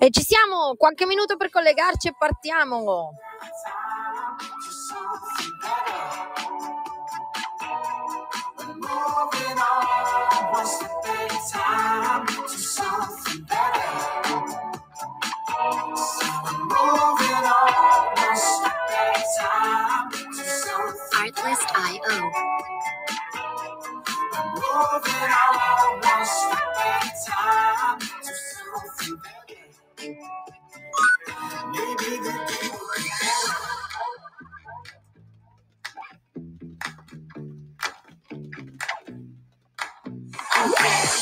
E ci siamo, qualche minuto per collegarci e partiamo. Artlist.io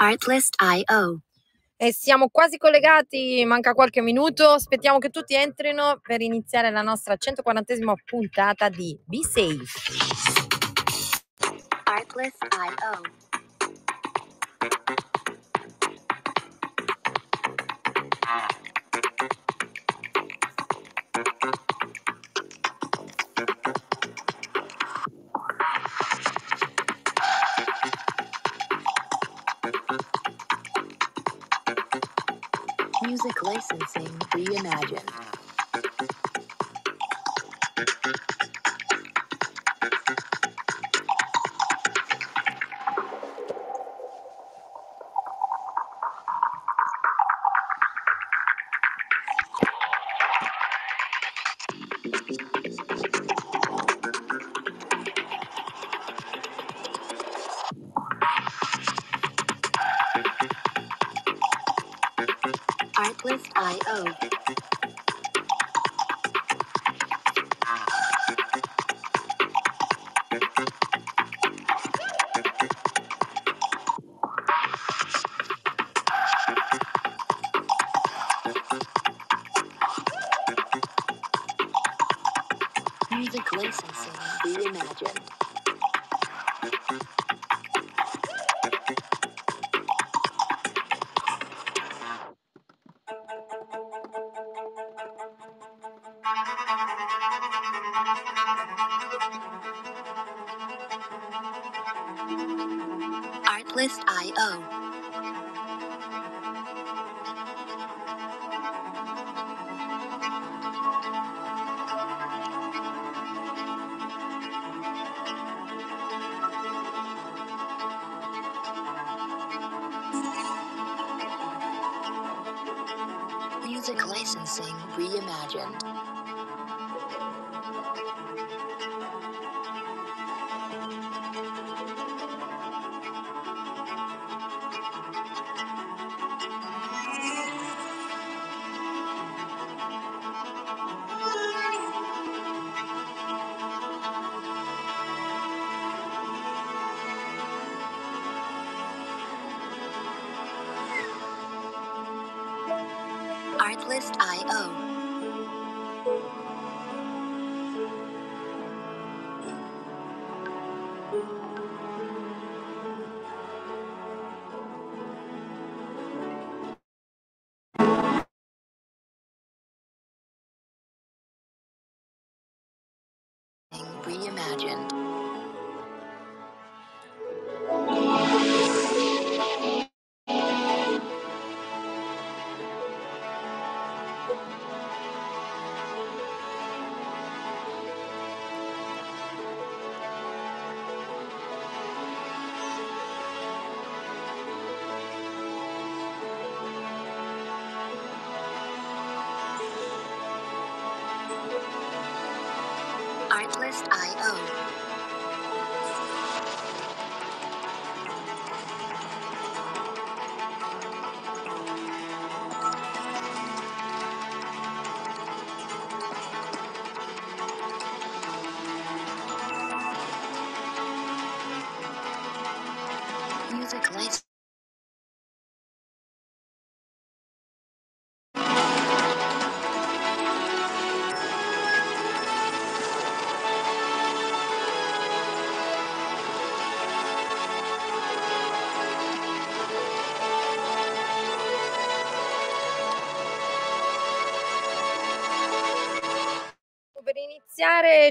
Artlist IO Artlist.io E siamo quasi collegati, manca qualche minuto, aspettiamo che tutti entrino per iniziare la nostra 140 puntata di Be Safe. Artless.io IO.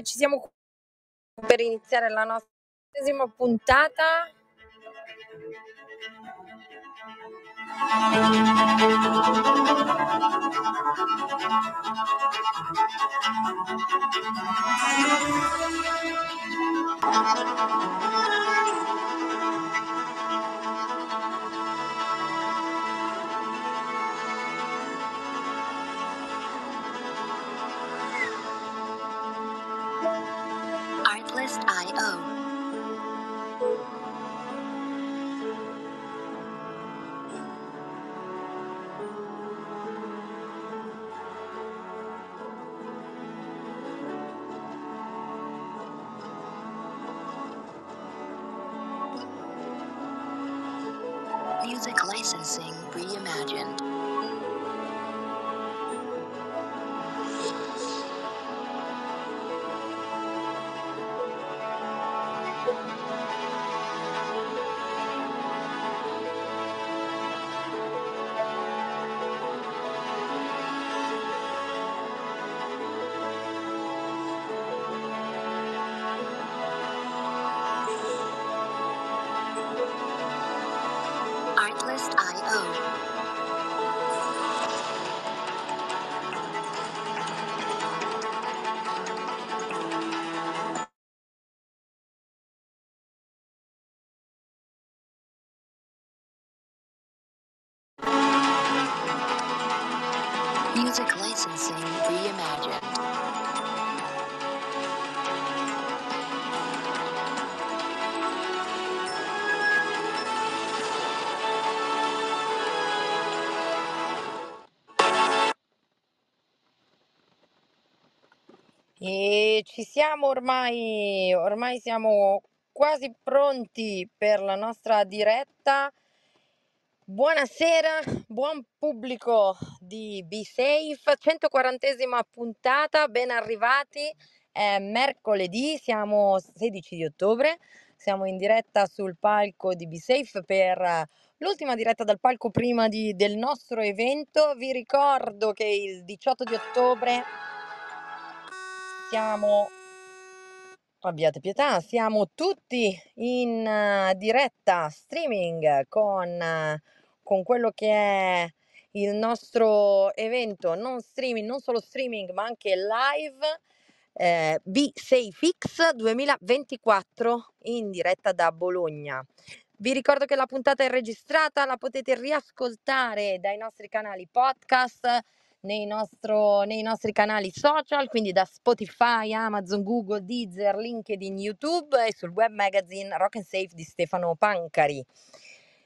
ci siamo per iniziare la nostra puntata. Thank siamo ormai, ormai siamo quasi pronti per la nostra diretta. Buonasera, buon pubblico di Be Safe, 140esima puntata, ben arrivati. È mercoledì, siamo 16 di ottobre, siamo in diretta sul palco di Be Safe per l'ultima diretta dal palco prima di, del nostro evento. Vi ricordo che il 18 di ottobre siamo Abbiate pietà, siamo tutti in uh, diretta streaming con, uh, con, quello che è il nostro evento, non streaming, non solo streaming, ma anche live eh, B6Fix 2024 in diretta da Bologna. Vi ricordo che la puntata è registrata, la potete riascoltare dai nostri canali podcast nei, nostro, nei nostri canali social, quindi da Spotify, Amazon, Google, Deezer, LinkedIn, YouTube e sul web magazine Rock and Safe di Stefano Pancari.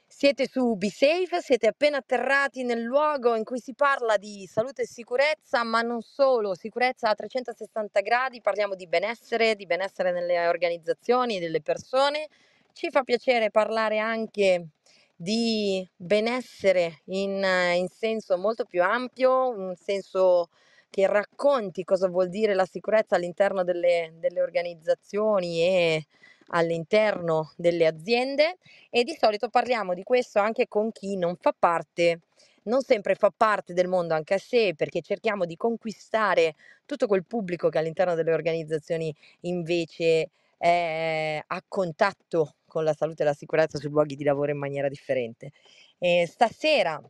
Siete su Be Safe, siete appena atterrati nel luogo in cui si parla di salute e sicurezza, ma non solo, sicurezza a 360 gradi, parliamo di benessere, di benessere nelle organizzazioni, delle persone. Ci fa piacere parlare anche di benessere in, in senso molto più ampio, un senso che racconti cosa vuol dire la sicurezza all'interno delle, delle organizzazioni e all'interno delle aziende e di solito parliamo di questo anche con chi non fa parte non sempre fa parte del mondo anche a sé, perché cerchiamo di conquistare tutto quel pubblico che all'interno delle organizzazioni invece è a contatto con la salute e la sicurezza sui luoghi di lavoro in maniera differente. E ehm, stasera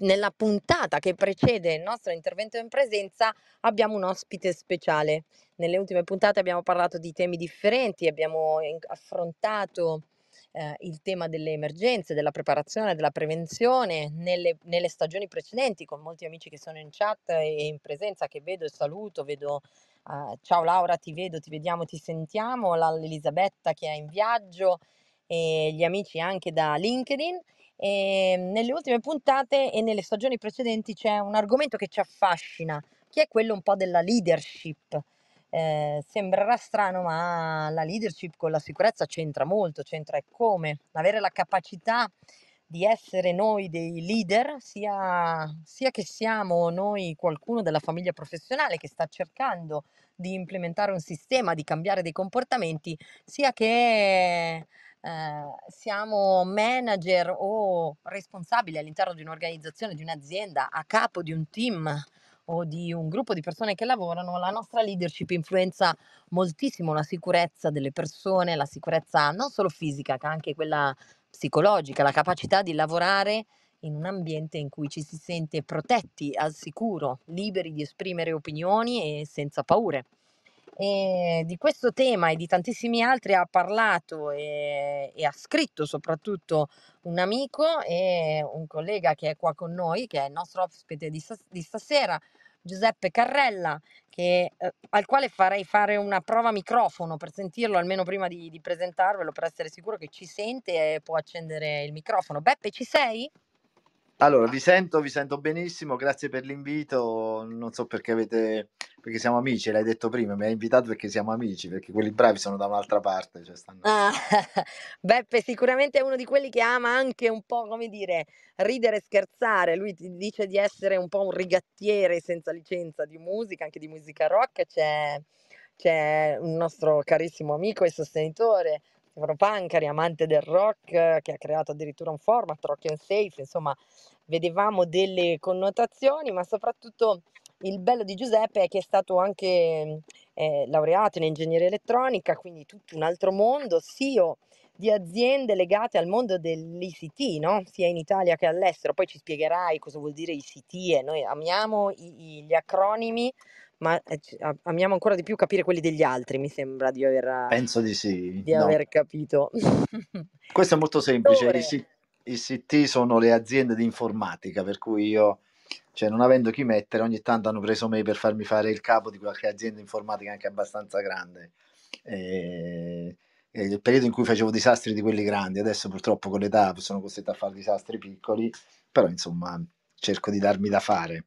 nella puntata che precede il nostro intervento in presenza abbiamo un ospite speciale. Nelle ultime puntate abbiamo parlato di temi differenti, abbiamo affrontato eh, il tema delle emergenze, della preparazione, della prevenzione nelle, nelle, stagioni precedenti con molti amici che sono in chat e in presenza che vedo e saluto, vedo Uh, ciao Laura, ti vedo, ti vediamo, ti sentiamo, l'Elisabetta che è in viaggio e gli amici anche da LinkedIn. E ehm, nelle ultime puntate e nelle stagioni precedenti c'è un argomento che ci affascina, che è quello un po' della leadership. Eh, sembrerà strano, ma la leadership con la sicurezza c'entra molto, c'entra e come. Avere la capacità di essere noi dei leader, sia, sia, che siamo noi qualcuno della famiglia professionale che sta cercando di implementare un sistema, di cambiare dei comportamenti, sia che eh, siamo manager o responsabili all'interno di un'organizzazione, di un'azienda, a capo di un team o di un gruppo di persone che lavorano, la nostra leadership influenza moltissimo la sicurezza delle persone, la sicurezza non solo fisica, che anche quella psicologica, la capacità di lavorare in un ambiente in cui ci si sente protetti, al sicuro, liberi di esprimere opinioni e senza paure. E di questo tema e di tantissimi altri ha parlato e, e, ha scritto soprattutto un amico e un collega che è qua con noi, che è il nostro ospite di, stasera, Giuseppe Carrella, che, eh, al quale farei fare una prova microfono per sentirlo almeno prima di, di presentarvelo, per essere sicuro che ci sente e può accendere il microfono. Beppe, ci sei? Allora, vi sento, vi sento benissimo, grazie per l'invito, non so perché avete, perché siamo amici, l'hai detto prima, mi hai invitato perché siamo amici, perché quelli bravi sono da un'altra parte. Cioè stanno... ah, Beppe sicuramente è uno di quelli che ama anche un po', come dire, ridere e scherzare, lui ti dice di essere un po' un rigattiere senza licenza di musica, anche di musica rock, c'è, c'è un nostro carissimo amico e sostenitore, Stefano Pancari, amante del rock, che ha creato addirittura un format, Rock and Safe, insomma vedevamo delle connotazioni, ma soprattutto il bello di Giuseppe è che è stato anche eh, laureato in ingegneria elettronica, quindi tutto un altro mondo, CEO di aziende legate al mondo dell'ICT, no? sia in Italia che all'estero. Poi ci spiegherai cosa vuol dire ICT e noi amiamo i, i, gli acronimi, ma eh, amiamo ancora di più capire quelli degli altri, mi sembra di aver, Penso di sì. Di no. aver capito. Questo è molto semplice. Allora. ICT sono le aziende di informatica, per cui io, cioè, non avendo chi mettere, ogni tanto hanno preso me per farmi fare il capo di qualche azienda informatica anche abbastanza grande. E, e il periodo in cui facevo disastri di quelli grandi, adesso purtroppo con l'età sono costretto a fare disastri piccoli, però insomma cerco di darmi da fare.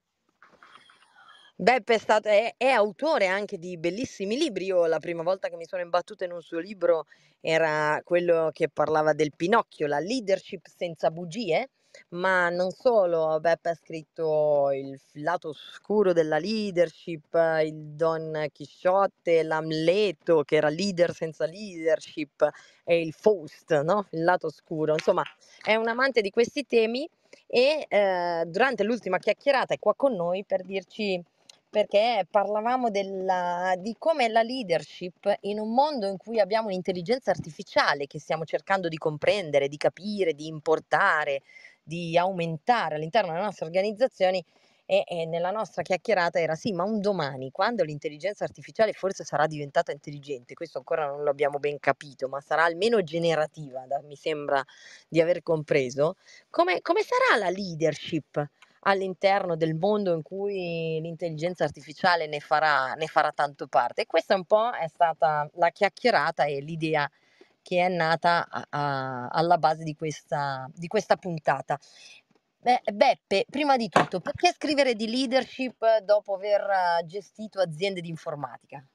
Beppe è, stato, è, è, autore anche di bellissimi libri. Io la prima volta che mi sono imbattuta in un suo libro era quello che parlava del Pinocchio, la leadership senza bugie. Ma non solo, Beppe ha scritto il lato oscuro della leadership, il Don Chisciotte, l'Amleto che era leader senza leadership e il Faust, no? il lato oscuro. Insomma, è un amante di questi temi e eh, durante l'ultima chiacchierata è qua con noi per dirci perché parlavamo della, di come la leadership in un mondo in cui abbiamo un'intelligenza artificiale che stiamo cercando di comprendere, di capire, di importare, di aumentare all'interno delle nostre organizzazioni. E, e nella nostra chiacchierata era sì, ma un domani, quando l'intelligenza artificiale forse sarà diventata intelligente, questo ancora non l'abbiamo ben capito, ma sarà almeno generativa, da, mi sembra di aver compreso, come, come sarà la leadership? all'interno del mondo in cui l'intelligenza artificiale ne farà, ne farà tanto parte. E questa un po' è stata la chiacchierata e l'idea che è nata a, a, alla base di questa, di questa puntata. Beh, Beppe, prima di tutto, perché scrivere di leadership dopo aver eh, gestito aziende di informatica?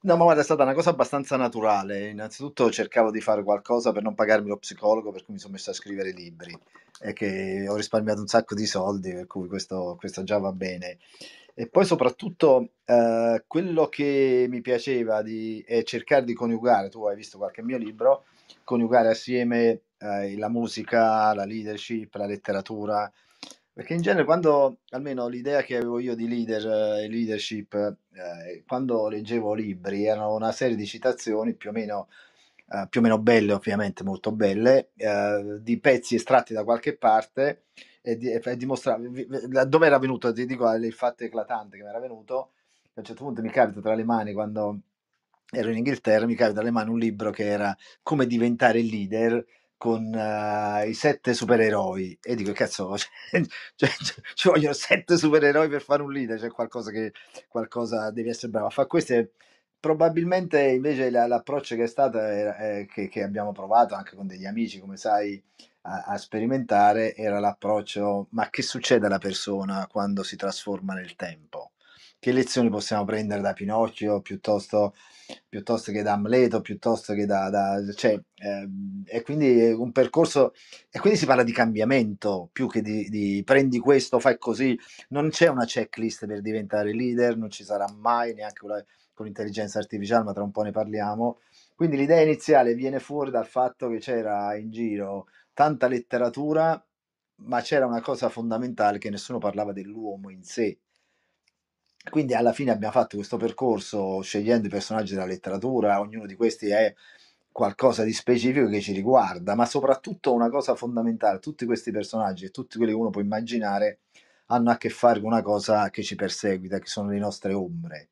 No, ma guarda, è stata una cosa abbastanza naturale. Innanzitutto cercavo di fare qualcosa per non pagarmi lo psicologo, per cui mi sono messo a scrivere libri e che ho risparmiato un sacco di soldi, per cui questo, questo già va bene. E poi soprattutto eh, quello che mi piaceva di, è cercare di coniugare, tu hai visto qualche mio libro, coniugare assieme eh, la musica, la leadership, la letteratura, perché in genere quando, almeno l'idea che avevo io di leader e eh, leadership, eh, quando leggevo libri, erano una serie di citazioni più o meno, eh, più o meno belle, ovviamente molto belle, eh, di pezzi estratti da qualche parte e, di, e dimostrava dove era venuto, ti dico il fatto eclatante che mi era venuto, a un certo punto mi capita tra le mani quando ero in Inghilterra, mi capita tra le mani un libro che era Come diventare leader con uh, i sette supereroi e dico cazzo cioè, cioè, cioè, ci vogliono sette supereroi per fare un leader c'è cioè qualcosa che qualcosa devi essere bravo a fare questo probabilmente invece la, l'approccio che è stato eh, eh, che, che, abbiamo provato anche con degli amici come sai a, a, sperimentare era l'approccio ma che succede alla persona quando si trasforma nel tempo che lezioni possiamo prendere da Pinocchio piuttosto piuttosto che da Amleto, piuttosto che da... da cioè, eh, e quindi è un percorso... E quindi si parla di cambiamento, più che di, di prendi questo, fai così. Non c'è una checklist per diventare leader, non ci sarà mai, neanche con, con l'intelligenza artificiale, ma tra un po' ne parliamo. Quindi l'idea iniziale viene fuori dal fatto che c'era in giro tanta letteratura, ma c'era una cosa fondamentale che nessuno parlava dell'uomo in sé, quindi alla fine abbiamo fatto questo percorso scegliendo i personaggi della letteratura, ognuno di questi è qualcosa di specifico che ci riguarda, ma soprattutto una cosa fondamentale, tutti questi personaggi e tutti quelli che uno può immaginare hanno a che fare con una cosa che ci perseguita, che sono le nostre ombre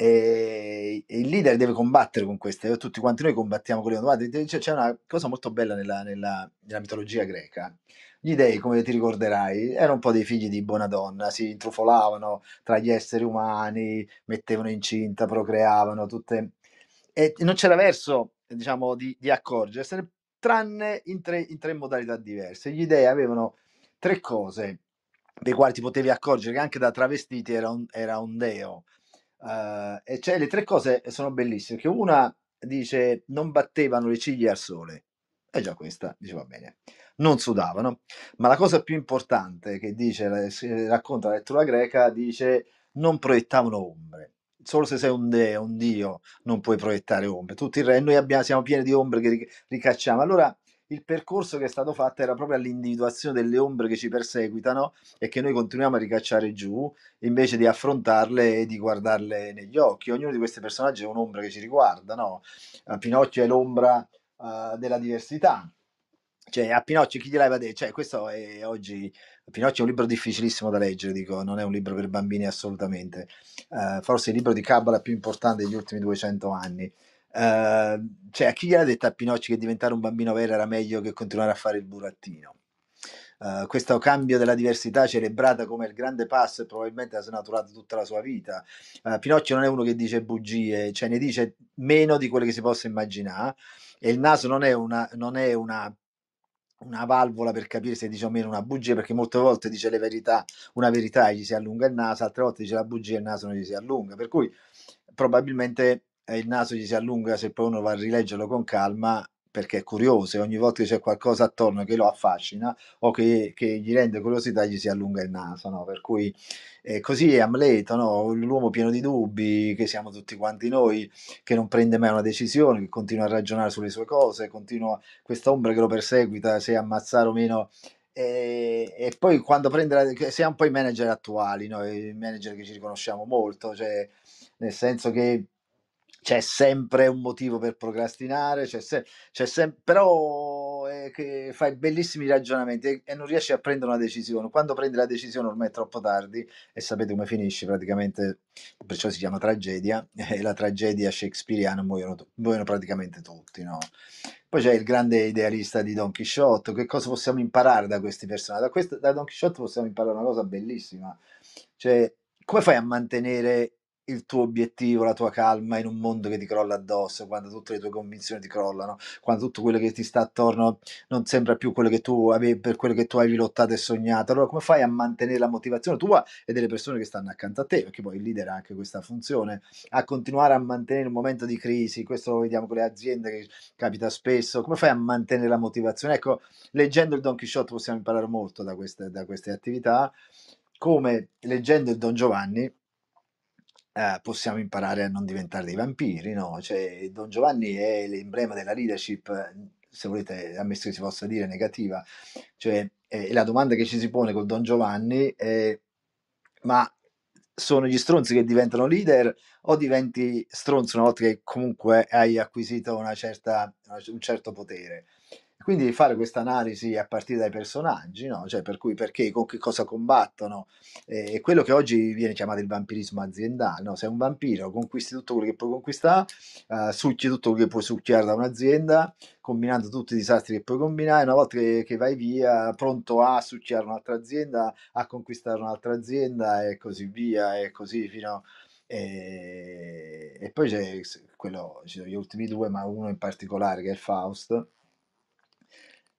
e il leader deve combattere con queste, eh, tutti quanti noi combattiamo con le domande, magiche, cioè, c'è una cosa molto bella nella, nella, nella, mitologia greca. Gli dei, come ti ricorderai, erano un po' dei figli di buona donna, si intrufolavano tra gli esseri umani, mettevano incinta, procreavano, tutte... E non c'era verso, diciamo, di, di accorgersene, tranne in tre, in tre modalità diverse. Gli dei avevano tre cose dei quali ti potevi accorgere che anche da travestiti era un, era un deo, Uh, e cioè le tre cose sono bellissime, che una dice non battevano le ciglia al sole, è già questa dice va bene, non sudavano, ma la cosa più importante che dice, racconta la lettura greca dice non proiettavano ombre. Solo se sei un, deo, un dio non puoi proiettare ombre. Tutti il re, noi abbiamo, siamo pieni di ombre che ricacciamo. Allora il percorso che è stato fatto era proprio all'individuazione delle ombre che ci perseguitano e che noi continuiamo a ricacciare giù invece di affrontarle e di guardarle negli occhi. Ognuno di questi personaggi è un'ombra che ci riguarda, no? A eh, Pinocchio è l'ombra uh, della diversità. Cioè, a Pinocchio chi gliel'aveva detto? Cioè, questo è oggi Pinocchio è un libro difficilissimo da leggere, dico, non è un libro per bambini assolutamente. Uh, forse il libro di Cabala più importante degli ultimi 200 anni. Ehm, cioè, a chi gliela ha detto a Pinocchio che diventare un bambino vero era meglio che continuare a fare il burattino? Uh, questo cambio della diversità celebrata come il grande passo e probabilmente ha snaturato tutta la sua vita. Uh, Pinocchio non è uno che dice bugie, cioè ne dice meno di quelle che si possa immaginare e il naso non è una, non è una una valvola per capire se dice o meno una bugia, perché molte volte dice le verità, una verità e gli si allunga il naso, altre volte dice la bugia e il naso non gli si allunga. Per cui probabilmente eh, il naso gli si allunga se poi uno va a rileggerlo con calma perché è curioso e ogni volta che c'è qualcosa attorno che lo affascina o che, che gli rende curiosità gli si allunga il naso, no? per cui eh, così è Amleto, no? l'uomo pieno di dubbi che siamo tutti quanti noi, che non prende mai una decisione, che continua a ragionare sulle sue cose, continua questa ombra che lo perseguita se ammazzare o meno e, e, poi quando prende la, siamo poi manager attuali, i manager che ci riconosciamo molto, cioè, nel senso che c'è sempre un motivo per procrastinare, c'è se, c'è se, però eh, fai bellissimi ragionamenti e, e, non riesci a prendere una decisione. Quando prendi la decisione ormai è troppo tardi e sapete come finisce praticamente, perciò si chiama tragedia, e la tragedia shakespeariana muoiono, muoiono praticamente tutti. No? Poi c'è il grande idealista di Don Quixote, che cosa possiamo imparare da questi personaggi? Da, questo, da Don Quixote possiamo imparare una cosa bellissima, cioè come fai a mantenere il tuo obiettivo, la tua calma in un mondo che ti crolla addosso, quando tutte le tue convinzioni ti crollano, quando tutto quello che ti sta attorno non sembra più quello che tu avevi, per quello che tu avevi lottato e sognato. Allora come fai a mantenere la motivazione tua e delle persone che stanno accanto a te? Perché poi il leader ha anche questa funzione, a continuare a mantenere un momento di crisi, questo lo vediamo con le aziende che capita spesso, come fai a mantenere la motivazione? Ecco, leggendo il Don Quixote possiamo imparare molto da queste, da queste attività, come leggendo il Don Giovanni eh, possiamo imparare a non diventare dei vampiri, no? Cioè, Don Giovanni è l'emblema della leadership, mm, se volete, ammesso che si possa dire, negativa. Cioè, eh, la domanda che ci si pone con Don Giovanni è, ma sono gli stronzi che diventano leader o diventi stronzo una volta che comunque hai acquisito una certa, un certo potere? Quindi fare questa analisi a partire dai personaggi, no? cioè per cui perché, con che cosa combattono, eh, e eh, quello che oggi viene chiamato il vampirismo aziendale, no? sei un vampiro, conquisti tutto quello che puoi conquistare, eh, succhi tutto quello che puoi succhiare da un'azienda, combinando tutti i disastri che puoi combinare, una volta che, che vai via, pronto a succhiare un'altra azienda, a conquistare un'altra azienda e così via, e così fino a... E, e, poi c'è quello, ci sono gli ultimi due, ma uno in particolare che è il Faust,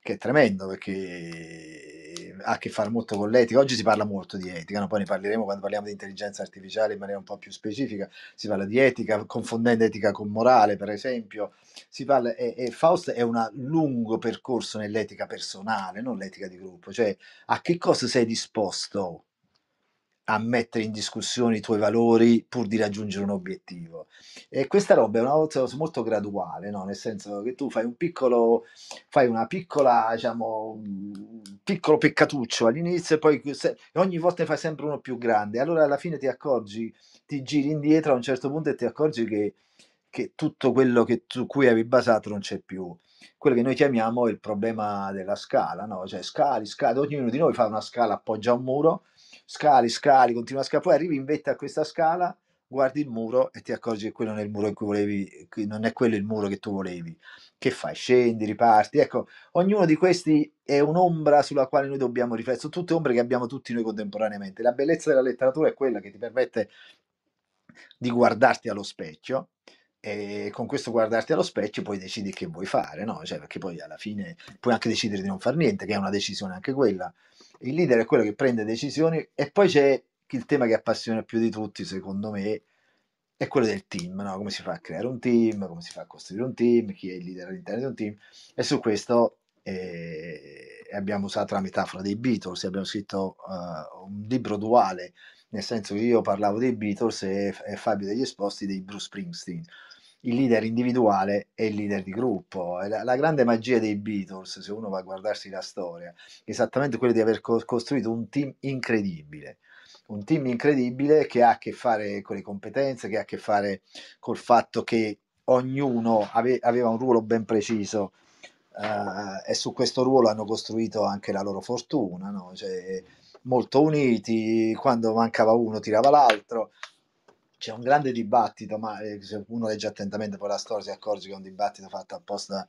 che è tremendo perché ehm, ha a che fare molto con l'etica. Oggi si parla molto di etica, no? poi ne parleremo quando parliamo di intelligenza artificiale in maniera un po' più specifica. Si parla di etica, confondendo etica con morale, per esempio. Si parla, e, e Faust è un lungo percorso nell'etica personale, non l'etica di gruppo, cioè a che cosa sei disposto a mettere in discussione i tuoi valori pur di raggiungere un obiettivo. E questa roba è una cosa molto graduale, no? nel senso che tu fai un piccolo, fai una piccola, diciamo, piccolo peccatuccio all'inizio e poi se, ogni volta ne fai sempre uno più grande. Allora alla fine ti accorgi, ti giri indietro a un certo punto e ti accorgi che, che tutto quello che tu, cui avevi basato non c'è più quello che noi chiamiamo il problema della scala, no? cioè scali, scale, ognuno di noi fa una scala, appoggia a un muro scali, scali, continua a scalare, poi arrivi in vetta a questa scala, guardi il muro e ti accorgi che quello non è il muro in cui volevi, non è quello il muro che tu volevi. Che fai? Scendi, riparti. Ecco, ognuno di questi è un'ombra sulla quale noi dobbiamo riflettere, sono tutte ombre che abbiamo tutti noi contemporaneamente. La bellezza della letteratura è quella che ti permette di guardarti allo specchio e con questo guardarti allo specchio poi decidi che vuoi fare, no? Cioè, perché poi alla fine puoi anche decidere di non fare niente, che è una decisione anche quella il leader è quello che prende decisioni e poi c'è il tema che appassiona più di tutti, secondo me, è quello del team, no? come si fa a creare un team, come si fa a costruire un team, chi è il leader all'interno di un team e su questo eh, abbiamo usato la metafora dei Beatles, abbiamo scritto uh, un libro duale, nel senso che io parlavo dei Beatles e, e Fabio degli Esposti dei Bruce Springsteen il leader individuale e il leader di gruppo. la, la, grande magia dei Beatles, se uno va a guardarsi la storia, è esattamente quella di aver co- costruito un team incredibile. Un team incredibile che ha a che fare con le competenze, che ha a che fare col fatto che ognuno ave- aveva un ruolo ben preciso uh, e su questo ruolo hanno costruito anche la loro fortuna, no? cioè, molto uniti, quando mancava uno tirava l'altro, c'è un grande dibattito, ma eh, se uno legge attentamente poi la storia si accorge che è un dibattito fatto apposta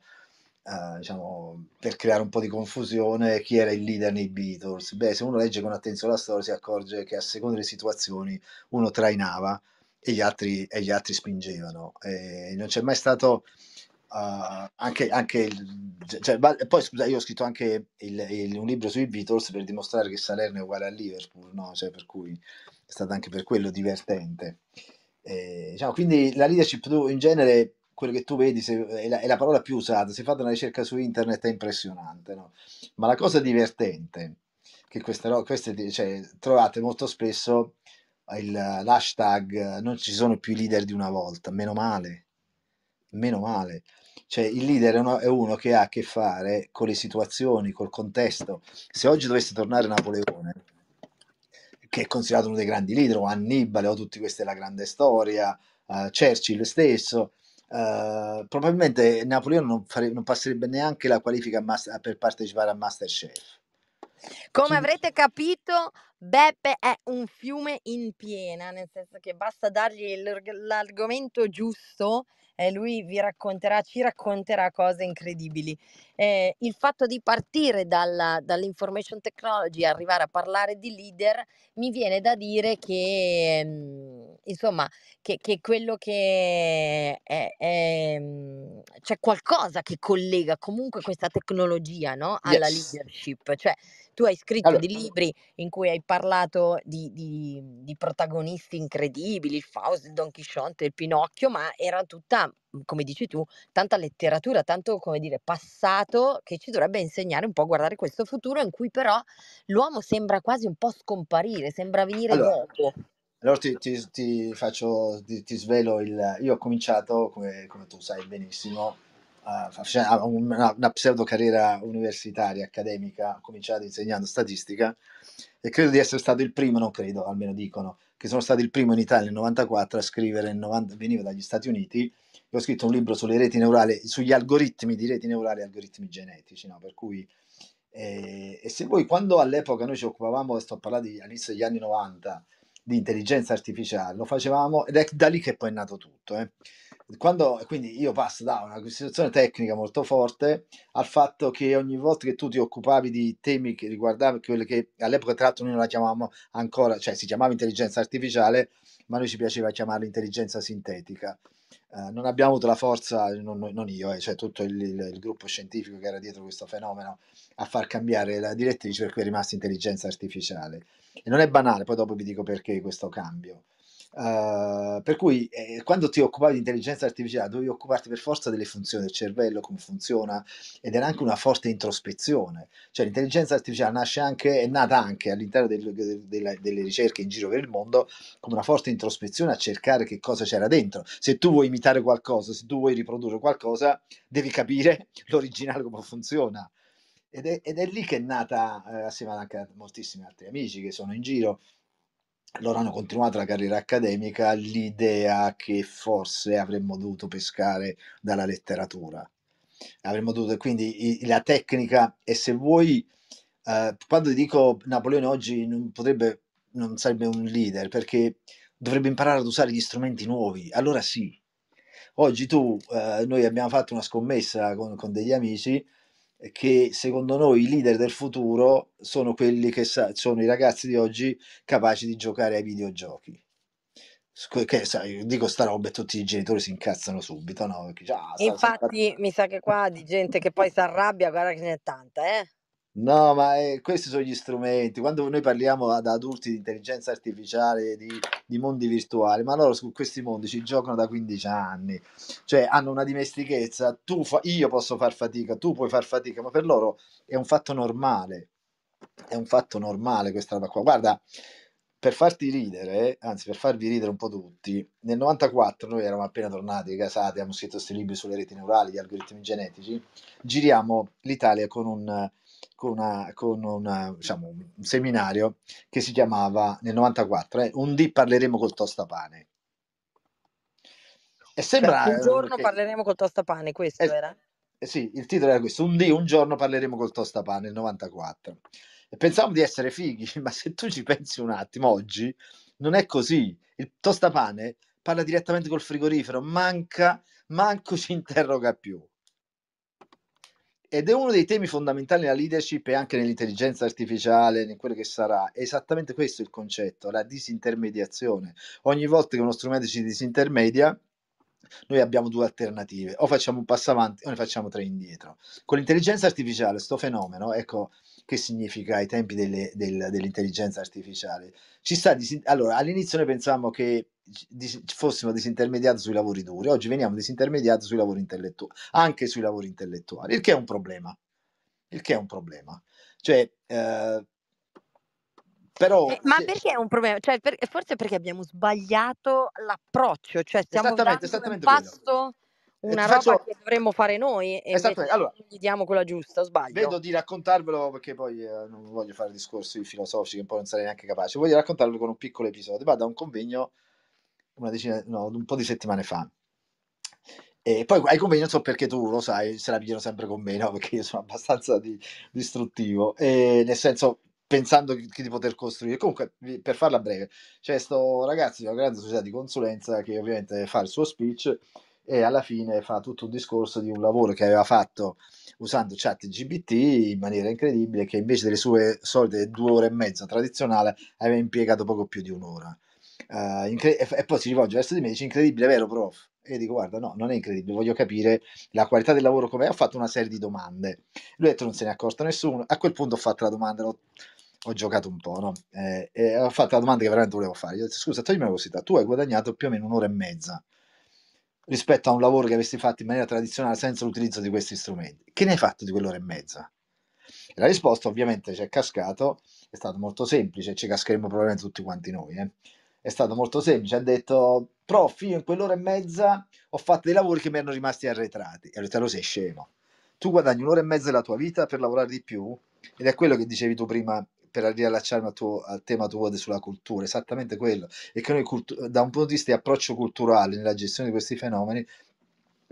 eh, diciamo, per creare un po' di confusione chi era il leader nei Beatles. Beh, se uno legge con attenzione la storia si accorge che a seconda delle situazioni uno trainava e gli altri, e gli altri spingevano. E non c'è mai stato... Uh, anche, anche il, cioè, cioè poi scusa, io ho scritto anche il, il, un libro sui Beatles per dimostrare che Salerno è uguale a Liverpool, no? cioè, per cui è stata anche per quello divertente. Eh, diciamo, quindi la leadership tu in genere, quello che tu vedi se, è, la, è, la, parola più usata, se fate una ricerca su internet è impressionante, no? ma la cosa divertente che queste, no, queste cioè, trovate molto spesso il, l'hashtag non ci sono più i leader di una volta, meno male, meno male. Cioè, il leader è uno, è uno, che ha a che fare con le situazioni, col contesto. Se oggi dovesse tornare Napoleone, che è considerato uno dei grandi leader, o Annibale, o tutti questi della grande storia, uh, Churchill stesso. Uh, probabilmente Napoleone non, fare, non, passerebbe neanche la qualifica master, per partecipare a Masterchef. Come avrete capito, Beppe è un fiume in piena, nel senso che basta dargli l'argomento giusto eh, lui vi racconterà, ci racconterà cose incredibili. Eh, il fatto di partire dalla, dall'information technology e arrivare a parlare di leader mi viene da dire che, mh, mm, insomma, che, che quello che è, è, mhmm, c'è qualcosa che collega comunque questa tecnologia no? alla yes. leadership. Cioè, tu hai scritto allora. di libri in cui hai parlato di, di, mhmm, di protagonisti incredibili, il Faust, il Don Quixote, il Pinocchio, ma era tutta, mhmm, come dici tu, tanta letteratura, tanto come dire passato che ci dovrebbe insegnare un po' a guardare questo futuro in cui però l'uomo sembra quasi un po' scomparire, sembra venire allora. dopo. Allora ti, ti, ti faccio, ti, ti, svelo il... Io ho cominciato, come, come tu sai benissimo, a cioè, una, una pseudo carriera universitaria, accademica, ho cominciato insegnando statistica e credo di essere stato il primo, non credo, almeno dicono, che sono stato il primo in Italia nel 94 a scrivere, 90, veniva dagli Stati Uniti, ho scritto un libro sulle reti neurali, sugli algoritmi di reti neurali e algoritmi genetici, no? per cui... Eh, e se voi quando all'epoca noi ci occupavamo, sto parlando di, all'inizio degli anni 90, di intelligenza artificiale, lo facevamo ed è da lì che poi è nato tutto. Eh. Quando, quindi io passo da una situazione tecnica molto forte al fatto che ogni volta che tu ti occupavi di temi che riguardavano quelle che all'epoca tra l'altro noi non la chiamavamo ancora, cioè si chiamava intelligenza artificiale, ma noi ci piaceva chiamarla intelligenza sintetica, eh, non abbiamo avuto la forza, non, non io, eh, cioè tutto il, il, il, gruppo scientifico che era dietro questo fenomeno, a far cambiare la direttrice per cui è rimasta intelligenza artificiale. E non è banale, poi dopo vi dico perché questo cambio. Ehm, per cui eh, quando ti occupavi di intelligenza artificiale dovevi occuparti per forza delle funzioni del cervello, come funziona, ed era anche una forte introspezione. Cioè l'intelligenza artificiale nasce anche, è nata anche all'interno del, del, della, delle ricerche in giro per il mondo come una forte introspezione a cercare che cosa c'era dentro. Se tu vuoi imitare qualcosa, se tu vuoi riprodurre qualcosa, devi capire l'originale come funziona. Ed è, ed è lì che è nata, eh, assieme anche a moltissimi altri amici che sono in giro, loro hanno continuato la carriera accademica, l'idea che forse avremmo dovuto pescare dalla letteratura. Avremmo dovuto, quindi i, la tecnica, e se vuoi, eh, quando dico Napoleone oggi non potrebbe, non sarebbe un leader, perché dovrebbe imparare ad usare gli strumenti nuovi, allora sì. Oggi tu, eh, noi abbiamo fatto una scommessa con, con degli amici, che secondo noi i leader del futuro sono quelli che sa- sono i ragazzi di oggi capaci di giocare ai videogiochi. Che, sai, dico sta roba e tutti i genitori si incazzano subito, no? Perché, ah, Infatti, sa, sa... mi sa che qua di gente che poi si arrabbia, guarda che ne è tanta, eh? No, ma eh, questi sono gli strumenti. Quando noi parliamo ad adulti di intelligenza artificiale, di, di mondi virtuali, ma loro su questi mondi ci giocano da 15 anni, cioè hanno una dimestichezza. Tu fa- io posso far fatica, tu puoi far fatica, ma per loro è un fatto normale. È un fatto normale questa roba qua. Guarda, per farti ridere, anzi per farvi ridere un po' tutti, nel 94 noi eravamo appena tornati casati, abbiamo scritto questi libri sulle reti neurali, gli algoritmi genetici, giriamo l'Italia con un con, una, con una, diciamo, un seminario che si chiamava nel 94, eh, un dì parleremo col tostapane. E cioè, sembra... Cioè, un eh, giorno che... parleremo col tostapane, questo eh, era? Eh sì, il titolo era questo, un dì, un giorno parleremo col tostapane, nel 94. E pensavamo di essere fighi, ma se tu ci pensi un attimo, oggi non è così. Il tostapane parla direttamente col frigorifero, manca, manco ci interroga più ed è uno dei temi fondamentali nella leadership e anche nell'intelligenza artificiale, in quello che sarà. È esattamente questo il concetto, la disintermediazione. Ogni volta che uno strumento ci disintermedia, noi abbiamo due alternative, o facciamo un passo avanti o ne facciamo tre indietro. Con l'intelligenza artificiale, questo fenomeno, ecco, che significa ai tempi delle, del, dell'intelligenza artificiale. Ci sta disin- allora, all'inizio noi pensavamo che dis- fossimo disintermediati sui lavori duri, oggi veniamo disintermediati sui lavori intellettuali, anche sui lavori intellettuali, il che è un problema. Il che è un problema. Cioè, eh, però, eh, ma se... perché è un problema? Cioè, per... forse perché abbiamo sbagliato l'approccio, cioè stiamo esattamente, dando esattamente un passo una roba faccio... che dovremmo fare noi e esatto, allora, gli diamo quella giusta, sbaglio. Vedo di raccontarvelo perché poi eh, non voglio fare discorsi filosofici che un po' non sarei neanche capace, voglio raccontarvelo con un piccolo episodio. Vado a un convegno una decina, no, un po' di settimane fa. E poi ai convegni non so perché tu lo sai, se la pigliano sempre con me, no? Perché io sono abbastanza di, distruttivo, e, nel senso pensando di, di poter costruire. Comunque, per farla breve, c'è questo ragazzo di una grande società di consulenza che ovviamente fa il suo speech e alla fine fa tutto un discorso di un lavoro che aveva fatto usando chat GBT in maniera incredibile che invece delle sue solite due ore e mezza tradizionale aveva impiegato poco più di un'ora. Uh, incre- e poi si rivolge verso di me e dice incredibile, vero prof? E io dico guarda no, non è incredibile, voglio capire la qualità del lavoro com'è, ho fatto una serie di domande. Lui ha detto non se ne è accorto nessuno, a quel punto ho fatto la domanda, l'ho ho giocato un po', no? Eh, e ho fatto la domanda che veramente volevo fare. Gli ho detto, scusa, togli una curiosità, tu hai guadagnato più o meno un'ora e mezza rispetto a un lavoro che avessi fatto in maniera tradizionale senza l'utilizzo di questi strumenti? Che ne hai fatto di quell'ora e mezza? E la risposta ovviamente ci è cascato, è stato molto semplice, ci cascheremo probabilmente tutti quanti noi. Eh. È stato molto semplice, ha detto, prof, io in quell'ora e mezza ho fatto dei lavori che mi erano rimasti arretrati. E allora detto, lo sei scemo. Tu guadagni un'ora e mezza della tua vita per lavorare di più, ed è quello che dicevi tu prima per riallacciarmi al, tuo, al tema tuo sulla cultura, esattamente quello, e che noi cultu- da un punto di vista di approccio culturale nella gestione di questi fenomeni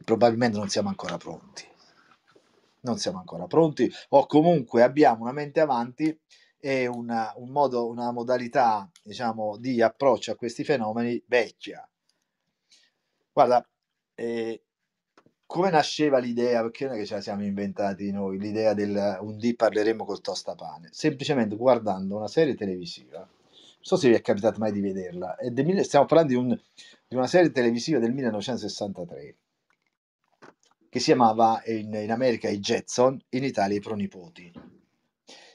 probabilmente non siamo ancora pronti. Non siamo ancora pronti, o comunque abbiamo una mente avanti e una, un modo, una modalità diciamo, di approccio a questi fenomeni vecchia. Guarda, eh, come nasceva l'idea? Perché non è che ce la siamo inventati noi, l'idea del un dì parleremo col tostapane, semplicemente guardando una serie televisiva, non so se vi è capitato mai di vederla, de, stiamo parlando di, un, di, una serie televisiva del 1963 che si chiamava in, in America i Jetson, in Italia i pronipoti.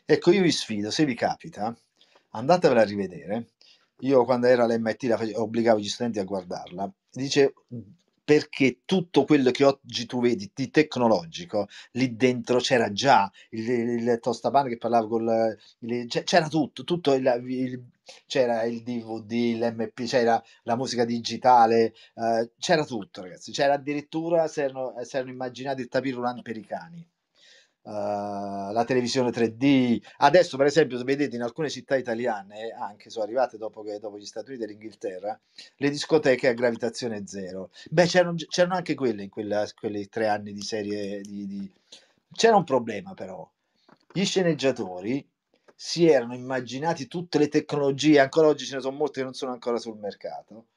Ecco, io vi sfido, se vi capita, andatevela a rivedere. Io quando era l'MT la facevo, obbligavo gli studenti a guardarla. Dice perché tutto quello che oggi tu vedi di tecnologico lì dentro c'era già il, il tostapane che parlava con c'era tutto, tutto il, il, c'era il DVD, l'MP, c'era la musica digitale, eh, c'era tutto ragazzi, c'era addirittura, si erano, immaginati il tapirulano per i cani Uh, la televisione 3D. Adesso, per esempio, vedete in alcune città italiane, anche sono arrivate dopo, che, dopo gli Stati Uniti e l'Inghilterra, le discoteche a gravitazione zero. Beh, c'erano, c'erano anche quelle in quei tre anni di serie. Di, di... C'era un problema, però. Gli sceneggiatori si erano immaginati tutte le tecnologie, ancora oggi ce ne sono molte che non sono ancora sul mercato.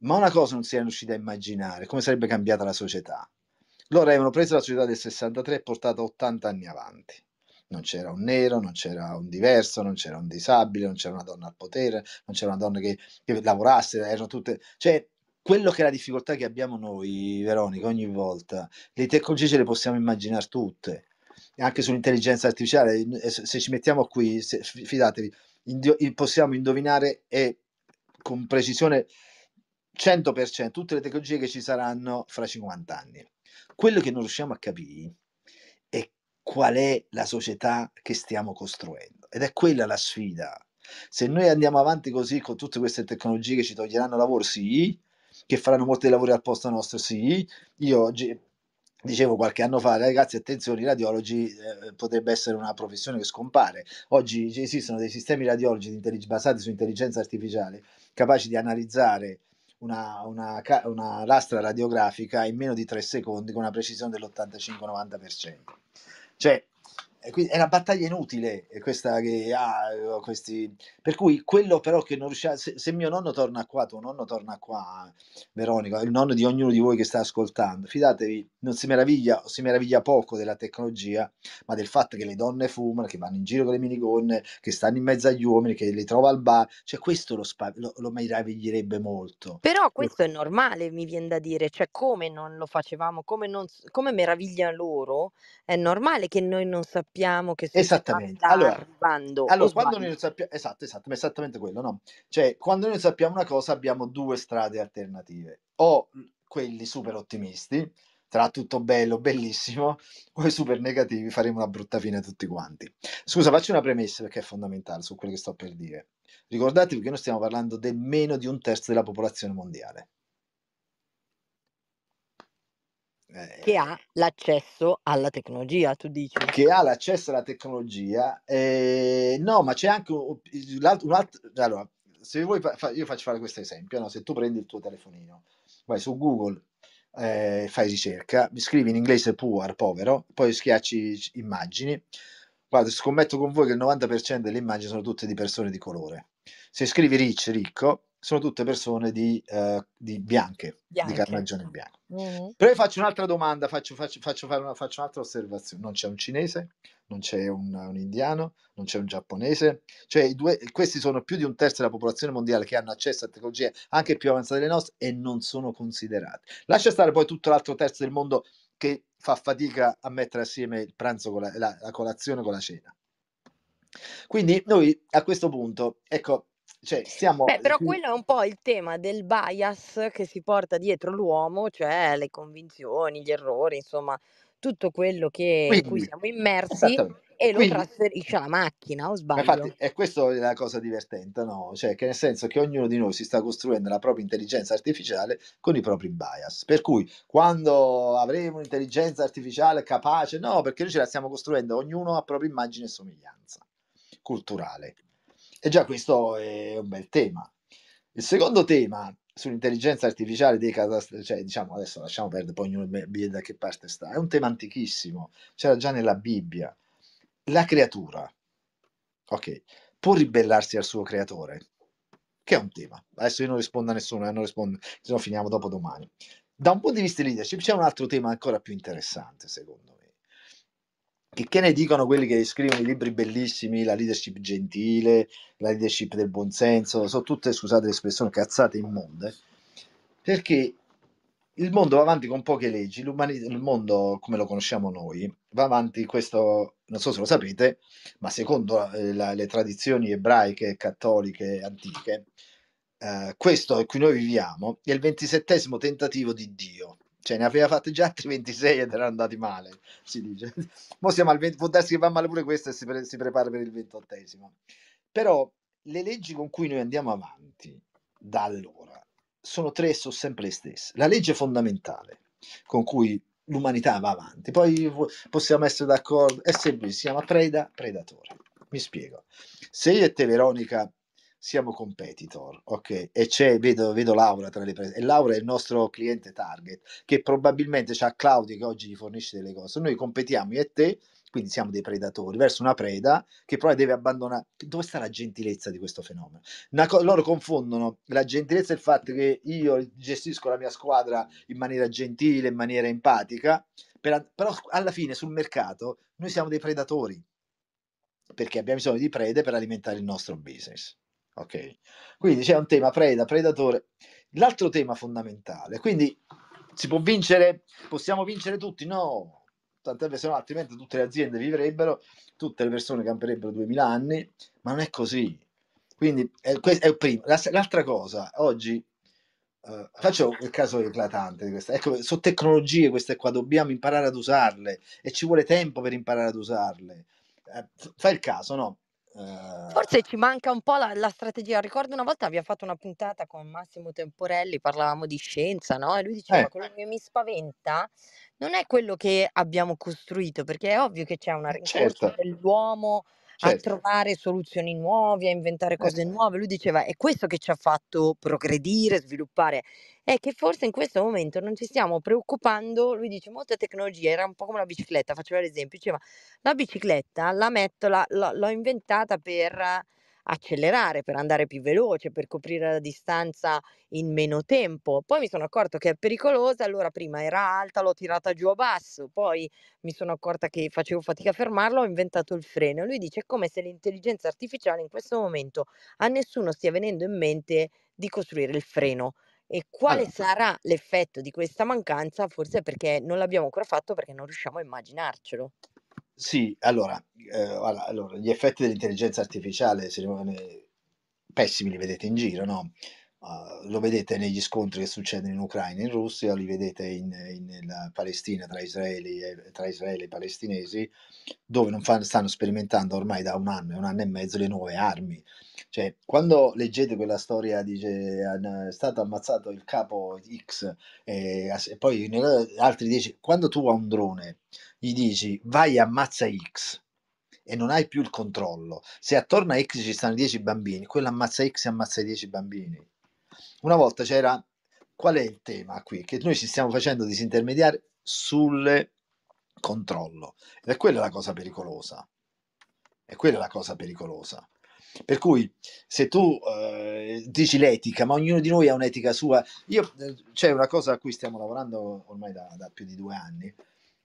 Ma una cosa non si è riuscita a immaginare, come sarebbe cambiata la società loro avevano preso la società del 63 e portato 80 anni avanti. Non c'era un nero, non c'era un diverso, non c'era un disabile, non c'era una donna al potere, non c'era una donna che, che lavorasse, erano tutte... Cioè, quello che è la difficoltà che abbiamo noi, Veronica, ogni volta, le tecnologie ce le possiamo immaginare tutte, anche sull'intelligenza artificiale, eh, se ci mettiamo qui, se, fidatevi, indio, possiamo indovinare e con precisione 100% tutte le tecnologie che ci saranno fra 50 anni. Quello che non riusciamo a capire è qual è la società che stiamo costruendo ed è quella la sfida. Se noi andiamo avanti così con tutte queste tecnologie che ci toglieranno lavoro, sì, che faranno molti lavori al posto nostro, sì, io oggi dicevo qualche anno fa, ragazzi, attenzione, i radiologi eh, potrebbe essere una professione che scompare. Oggi esistono dei sistemi radiologici basati su intelligenza artificiale capaci di analizzare una, una, una lastra radiografica in meno di 3 secondi con una precisione dell'85-90%. Cioè, è una battaglia inutile eh, questa che ha ah, questi... Per cui quello però che non riusciva... Se, se, mio nonno torna qua, tuo nonno torna qua, Veronica, il nonno di ognuno di voi che sta ascoltando, fidatevi, non si meraviglia si meraviglia poco della tecnologia, ma del fatto che le donne fumano, che vanno in giro con le minigonne, che stanno in mezzo agli uomini, che le trova al bar, cioè questo lo, spa- lo, lo meraviglierebbe molto. Però questo lo... è normale, mi viene da dire, cioè come non lo facevamo, come, non, come meraviglia loro, è normale che noi non sappiamo sappiamo che esattamente. allora, arrivando. Allora, quando noi sappiamo, esatto, esatto, ma esattamente quello, no? Cioè, quando noi sappiamo una cosa abbiamo due strade alternative, o mhmm, quelli super ottimisti, sarà tutto bello, bellissimo, o i super negativi faremo una brutta fine tutti quanti. Scusa, faccio una premessa perché è fondamentale su quello che sto per dire. Ricordatevi che noi stiamo parlando del meno di un terzo della popolazione mondiale. Eh. che ha l'accesso alla tecnologia, tu dici. Che ha l'accesso alla tecnologia. Eh, no, ma c'è anche un, un altro... Allora, se vuoi, fa, io faccio fare questo esempio, no? se tu prendi il tuo telefonino, vai su Google, eh, fai ricerca, scrivi in inglese poor, povero, poi schiacci immagini. Guarda, scommetto con voi che il 90% delle immagini sono tutte di persone di colore. Se scrivi rich, ricco, sono tutte persone di, uh, di bianche, bianche, di carnagione ah. bianca. Mm-hmm. Però io faccio un'altra domanda, faccio, faccio, faccio, fare una, faccio un'altra osservazione. Non c'è un cinese, non c'è un, un indiano, non c'è un giapponese. Cioè due, questi sono più di un terzo della popolazione mondiale che hanno accesso a tecnologie anche più avanzate delle nostre e non sono considerate. Lascia stare poi tutto l'altro terzo del mondo che fa fatica a mettere assieme il pranzo con la, la, la colazione con la cena. Quindi noi a questo punto, ecco, cioè, siamo... Beh, però quello è un po' il tema del bias che si porta dietro l'uomo, cioè le convinzioni, gli errori, insomma, tutto quello che, Quindi, in cui siamo immersi e lo Quindi, trasferisce alla macchina, o sbaglio? Infatti, è questa la cosa divertente, no? Cioè, che nel senso che ognuno di noi si sta costruendo la propria intelligenza artificiale con i propri bias. Per cui, quando avremo un'intelligenza artificiale capace, no, perché noi ce la stiamo costruendo, ognuno ha propria immagine e somiglianza culturale. E già questo è un bel tema. Il secondo tema sull'intelligenza artificiale dei catastrofi, cioè diciamo adesso lasciamo perdere poi ognuno vede da che parte sta, è un tema antichissimo, c'era già nella Bibbia. La creatura, ok, può ribellarsi al suo creatore, che è un tema. Adesso io non rispondo a nessuno, eh, non rispondo, se no finiamo dopo domani. Da un punto di vista leadership c'è un altro tema ancora più interessante, secondo me che, che, ne dicono quelli che scrivono i libri bellissimi, la leadership gentile, la leadership del buonsenso, sono tutte, scusate l'espressione, cazzate immonde, perché il mondo va avanti con poche leggi, il mondo come lo conosciamo noi va avanti, questo non so se lo sapete, ma secondo eh, la, le tradizioni ebraiche, cattoliche, antiche, eh, questo in cui noi viviamo è il ventisettesimo tentativo di Dio cioè, ne aveva fatti già altri 26 ed erano andati male, si dice. Mo siamo al 20, può darsi che va male pure questo e si, pre- si prepara per il ventottesimo. Però le leggi con cui noi andiamo avanti da allora sono tre e sono sempre le stesse. La legge fondamentale con cui l'umanità va avanti, poi possiamo essere d'accordo, è eh semplice, si chiama preda, predatore. Mi spiego. Se io e te, Veronica, siamo competitor, ok? E c'è, vedo, vedo Laura tra le prese, e Laura è il nostro cliente target, che probabilmente ha Claudio che oggi gli fornisce delle cose. Noi competiamo io e te, quindi siamo dei predatori, verso una preda che però deve abbandonare. Dove sta la gentilezza di questo fenomeno? Co- loro confondono la gentilezza e il fatto che io gestisco la mia squadra in maniera gentile, in maniera empatica, per, però alla fine sul mercato noi siamo dei predatori perché abbiamo bisogno di prede per alimentare il nostro business. Ok, quindi c'è un tema preda, predatore. L'altro tema fondamentale, quindi si può vincere, possiamo vincere tutti? No, tant'è che se no altrimenti tutte le aziende vivrebbero, tutte le persone camperebbero 2000 anni, ma non è così. Quindi è, questo è il primo. L'altra cosa, oggi Uh, faccio il caso eclatante di questa. Ecco, sono tecnologie queste qua, dobbiamo imparare ad usarle e ci vuole tempo per imparare ad usarle. Eh, fai il caso, no? Ehm Forse ci manca un po' la, la, strategia. Ricordo una volta abbiamo fatto una puntata con Massimo Temporelli, parlavamo di scienza, no? E lui diceva: eh. Quello che mi spaventa non è quello che abbiamo costruito, perché è ovvio che c'è una eh, rincorsa certo. dell'uomo certo. a trovare soluzioni nuove, a inventare eh. cose certo. nuove. Lui diceva è questo che ci ha fatto progredire, sviluppare. È che forse in questo momento non ci stiamo preoccupando, lui dice molte tecnologie, era un po' come la bicicletta, faceva l'esempio, diceva la bicicletta la metto, la, la, l'ho inventata per accelerare, per andare più veloce, per coprire la distanza in meno tempo. Poi mi sono accorto che è pericolosa, allora prima era alta, l'ho tirata giù a basso, poi mi sono accorta che facevo fatica a fermarlo, ho inventato il freno. Lui dice come se l'intelligenza artificiale in questo momento a nessuno stia venendo in mente di costruire il freno. E quale allora. sarà l'effetto di questa mancanza? Forse perché non l'abbiamo ancora fatto, perché non riusciamo a immaginarcelo. Sì, allora, eh, allora, gli effetti dell'intelligenza artificiale secondo me, pessimi li vedete in giro, no? Uh, lo vedete negli scontri che succedono in Ucraina e in Russia, li vedete in, in, in Palestina tra Israele, e, tra Israele e palestinesi, dove non fanno, stanno sperimentando ormai da un anno, un anno e mezzo le nuove armi cioè, quando leggete quella storia, dice è stato ammazzato il capo X, e, e poi altri dice, quando tu a un drone gli dici vai ammazza X e non hai più il controllo, se attorno a X ci stanno 10 bambini, quello ammazza X e ammazza 10 bambini. Una volta c'era, qual è il tema qui? Che noi ci stiamo facendo disintermediare sul controllo ed è quella la cosa pericolosa. E quella è la cosa pericolosa. Per cui se tu eh, dici l'etica, ma ognuno di noi ha un'etica sua, io, eh, c'è una cosa a cui stiamo lavorando ormai da, da più di due anni,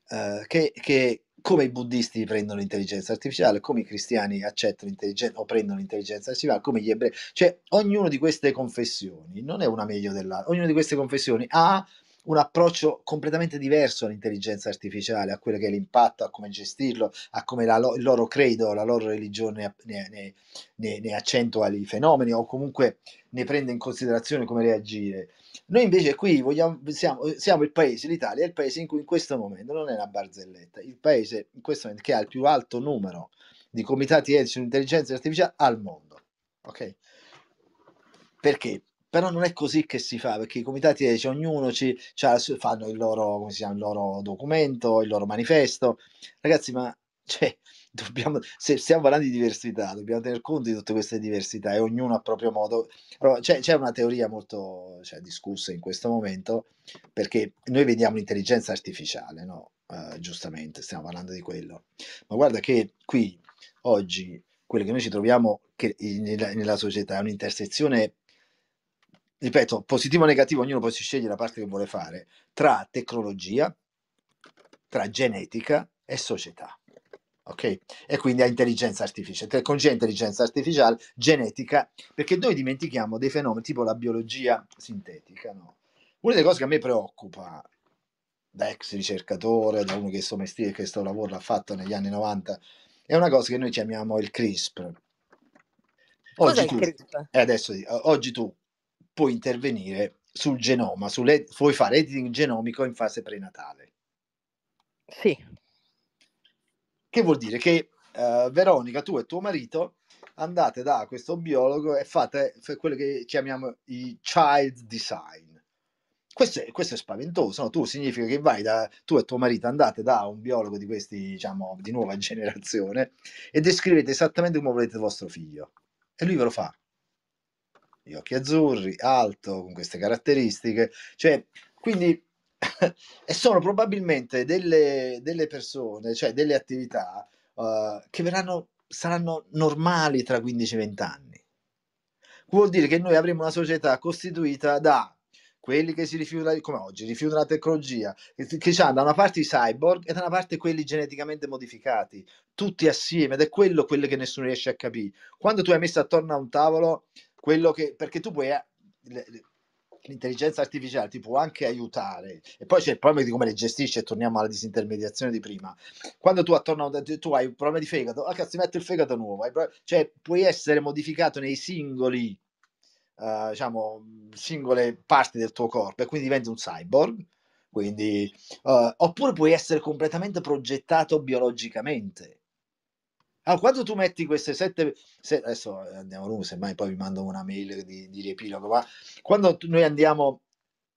eh, che, che come i buddisti prendono l'intelligenza artificiale, come i cristiani accettano o prendono l'intelligenza artificiale, come gli ebrei, cioè ognuno di queste confessioni non è una meglio dell'altra, ognuna di queste confessioni ha un approccio completamente diverso all'intelligenza artificiale, a quello che è l'impatto, a come gestirlo, a come lo- il loro credo, la loro religione ne, ne, ne, ne accentua i fenomeni o comunque ne prende in considerazione come reagire. Noi invece qui vogliamo, siamo, siamo, il paese, l'Italia è il paese in cui in questo momento non è una barzelletta, il paese in questo momento che ha il più alto numero di comitati etici sull'intelligenza artificiale al mondo. Ok? Perché? però non è così che si fa perché i comitati etici ognuno ci, cioè, fanno il loro, chiama, il loro, documento, il loro manifesto ragazzi ma cioè, dobbiamo, se stiamo parlando di diversità dobbiamo tener conto di tutte queste diversità e ognuno a proprio modo allora, c'è, c'è, una teoria molto cioè, discussa in questo momento perché noi vediamo l'intelligenza artificiale no? Uh, giustamente stiamo parlando di quello ma guarda che qui oggi quello che noi ci troviamo che in, nella, nella società è un'intersezione ripeto, positivo o negativo, ognuno poi si sceglie la parte che vuole fare, tra tecnologia, tra genetica e società. Okay? E quindi a intelligenza artificiale, tecnologia, intelligenza artificiale, genetica, perché noi dimentichiamo dei fenomeni tipo la biologia sintetica. No? Una delle cose che a me preoccupa, da ex ricercatore, da uno che sto mestiere, che sto lavoro l'ha fatto negli anni 90, è una cosa che noi chiamiamo il CRISPR. Oggi Cos'è tu, il CRISPR? Eh, adesso, oggi tu puoi intervenire sul genoma, sulle, puoi fare editing genomico in fase prenatale. Sì. Che vuol dire che uh, Veronica, tu e tuo marito andate da questo biologo e fate quello che chiamiamo i child design. Questo è, questo è spaventoso, no? tu significa che vai da, tu e tuo marito andate da un biologo di questi, diciamo, di nuova generazione e descrivete esattamente come volete il vostro figlio. E lui ve lo fa gli occhi azzurri, alto, con queste caratteristiche. Cioè, quindi e sono probabilmente delle, delle, persone, cioè delle attività uh, che verranno, saranno normali tra 15-20 anni. Vuol dire che noi avremo una società costituita da quelli che si rifiutano, come oggi, rifiutano la tecnologia, che, che hanno da una parte i cyborg e da una parte quelli geneticamente modificati, tutti assieme, ed è quello, quello che nessuno riesce a capire. Quando tu hai messo attorno a un tavolo quello che, perché tu puoi, eh, l'intelligenza artificiale ti può anche aiutare. E poi c'è il problema di come le gestisce, torniamo alla disintermediazione di prima. Quando tu attorno tu hai un problema di fegato, ah cazzo, metto il fegato nuovo, cioè puoi essere modificato nei singoli, uh, diciamo, singole parti del tuo corpo e quindi diventi un cyborg. Quindi, uh, oppure puoi essere completamente progettato biologicamente allora, ah, quando tu metti queste sette, se, adesso eh, andiamo lungo, semmai poi vi mando una mail di, di riepilogo, ma quando tu, noi andiamo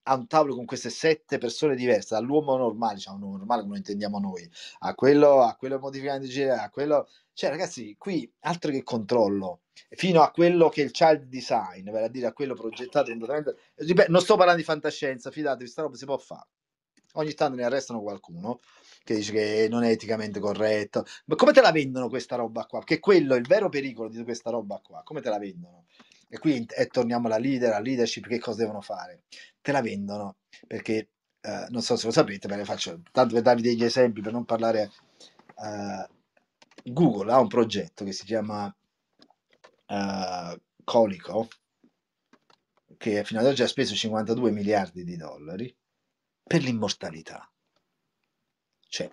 a un tavolo con queste sette persone diverse, dall'uomo normale, cioè diciamo, un uomo normale come lo intendiamo noi, a quello, a quello modificando a quello... Cioè ragazzi, qui altro che controllo, fino a quello che è il child design, vale a dire a quello progettato, non sto parlando di fantascienza, fidatevi, questa roba si può fare. Ogni tanto ne arrestano qualcuno, che dice che non è eticamente corretto. Ma come te la vendono questa roba qua? Che è il vero pericolo di questa roba qua. Come te la vendono? E qui e torniamo alla leader, alla leadership, che cosa devono fare? Te la vendono perché, uh, non so se lo sapete, ma ne faccio, tanto per darvi degli esempi, per non parlare... Uh, Google ha un progetto che si chiama uh, Colico, che fino ad oggi ha speso 52 miliardi di dollari per l'immortalità cioè,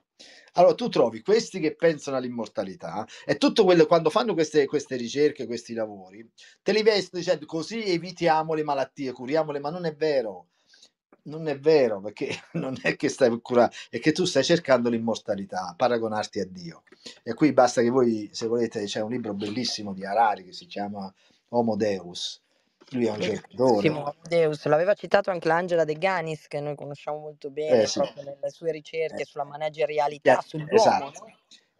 Allora tu trovi questi che pensano all'immortalità e tutto quello quando fanno queste, queste ricerche, questi lavori, te li vestono dicendo così evitiamo le malattie, curiamole, ma non è vero. Non è vero perché non è che stai per curare, è che tu stai cercando l'immortalità, paragonarti a Dio. E qui basta che voi, se volete, c'è un libro bellissimo di Harari che si chiama Homo Deus, lui è un cercatore. Deus l'aveva citato anche l'Angela De Ganis, che noi conosciamo molto bene, eh, sì. nelle sue ricerche eh. sulla managerialità, eh, Esatto.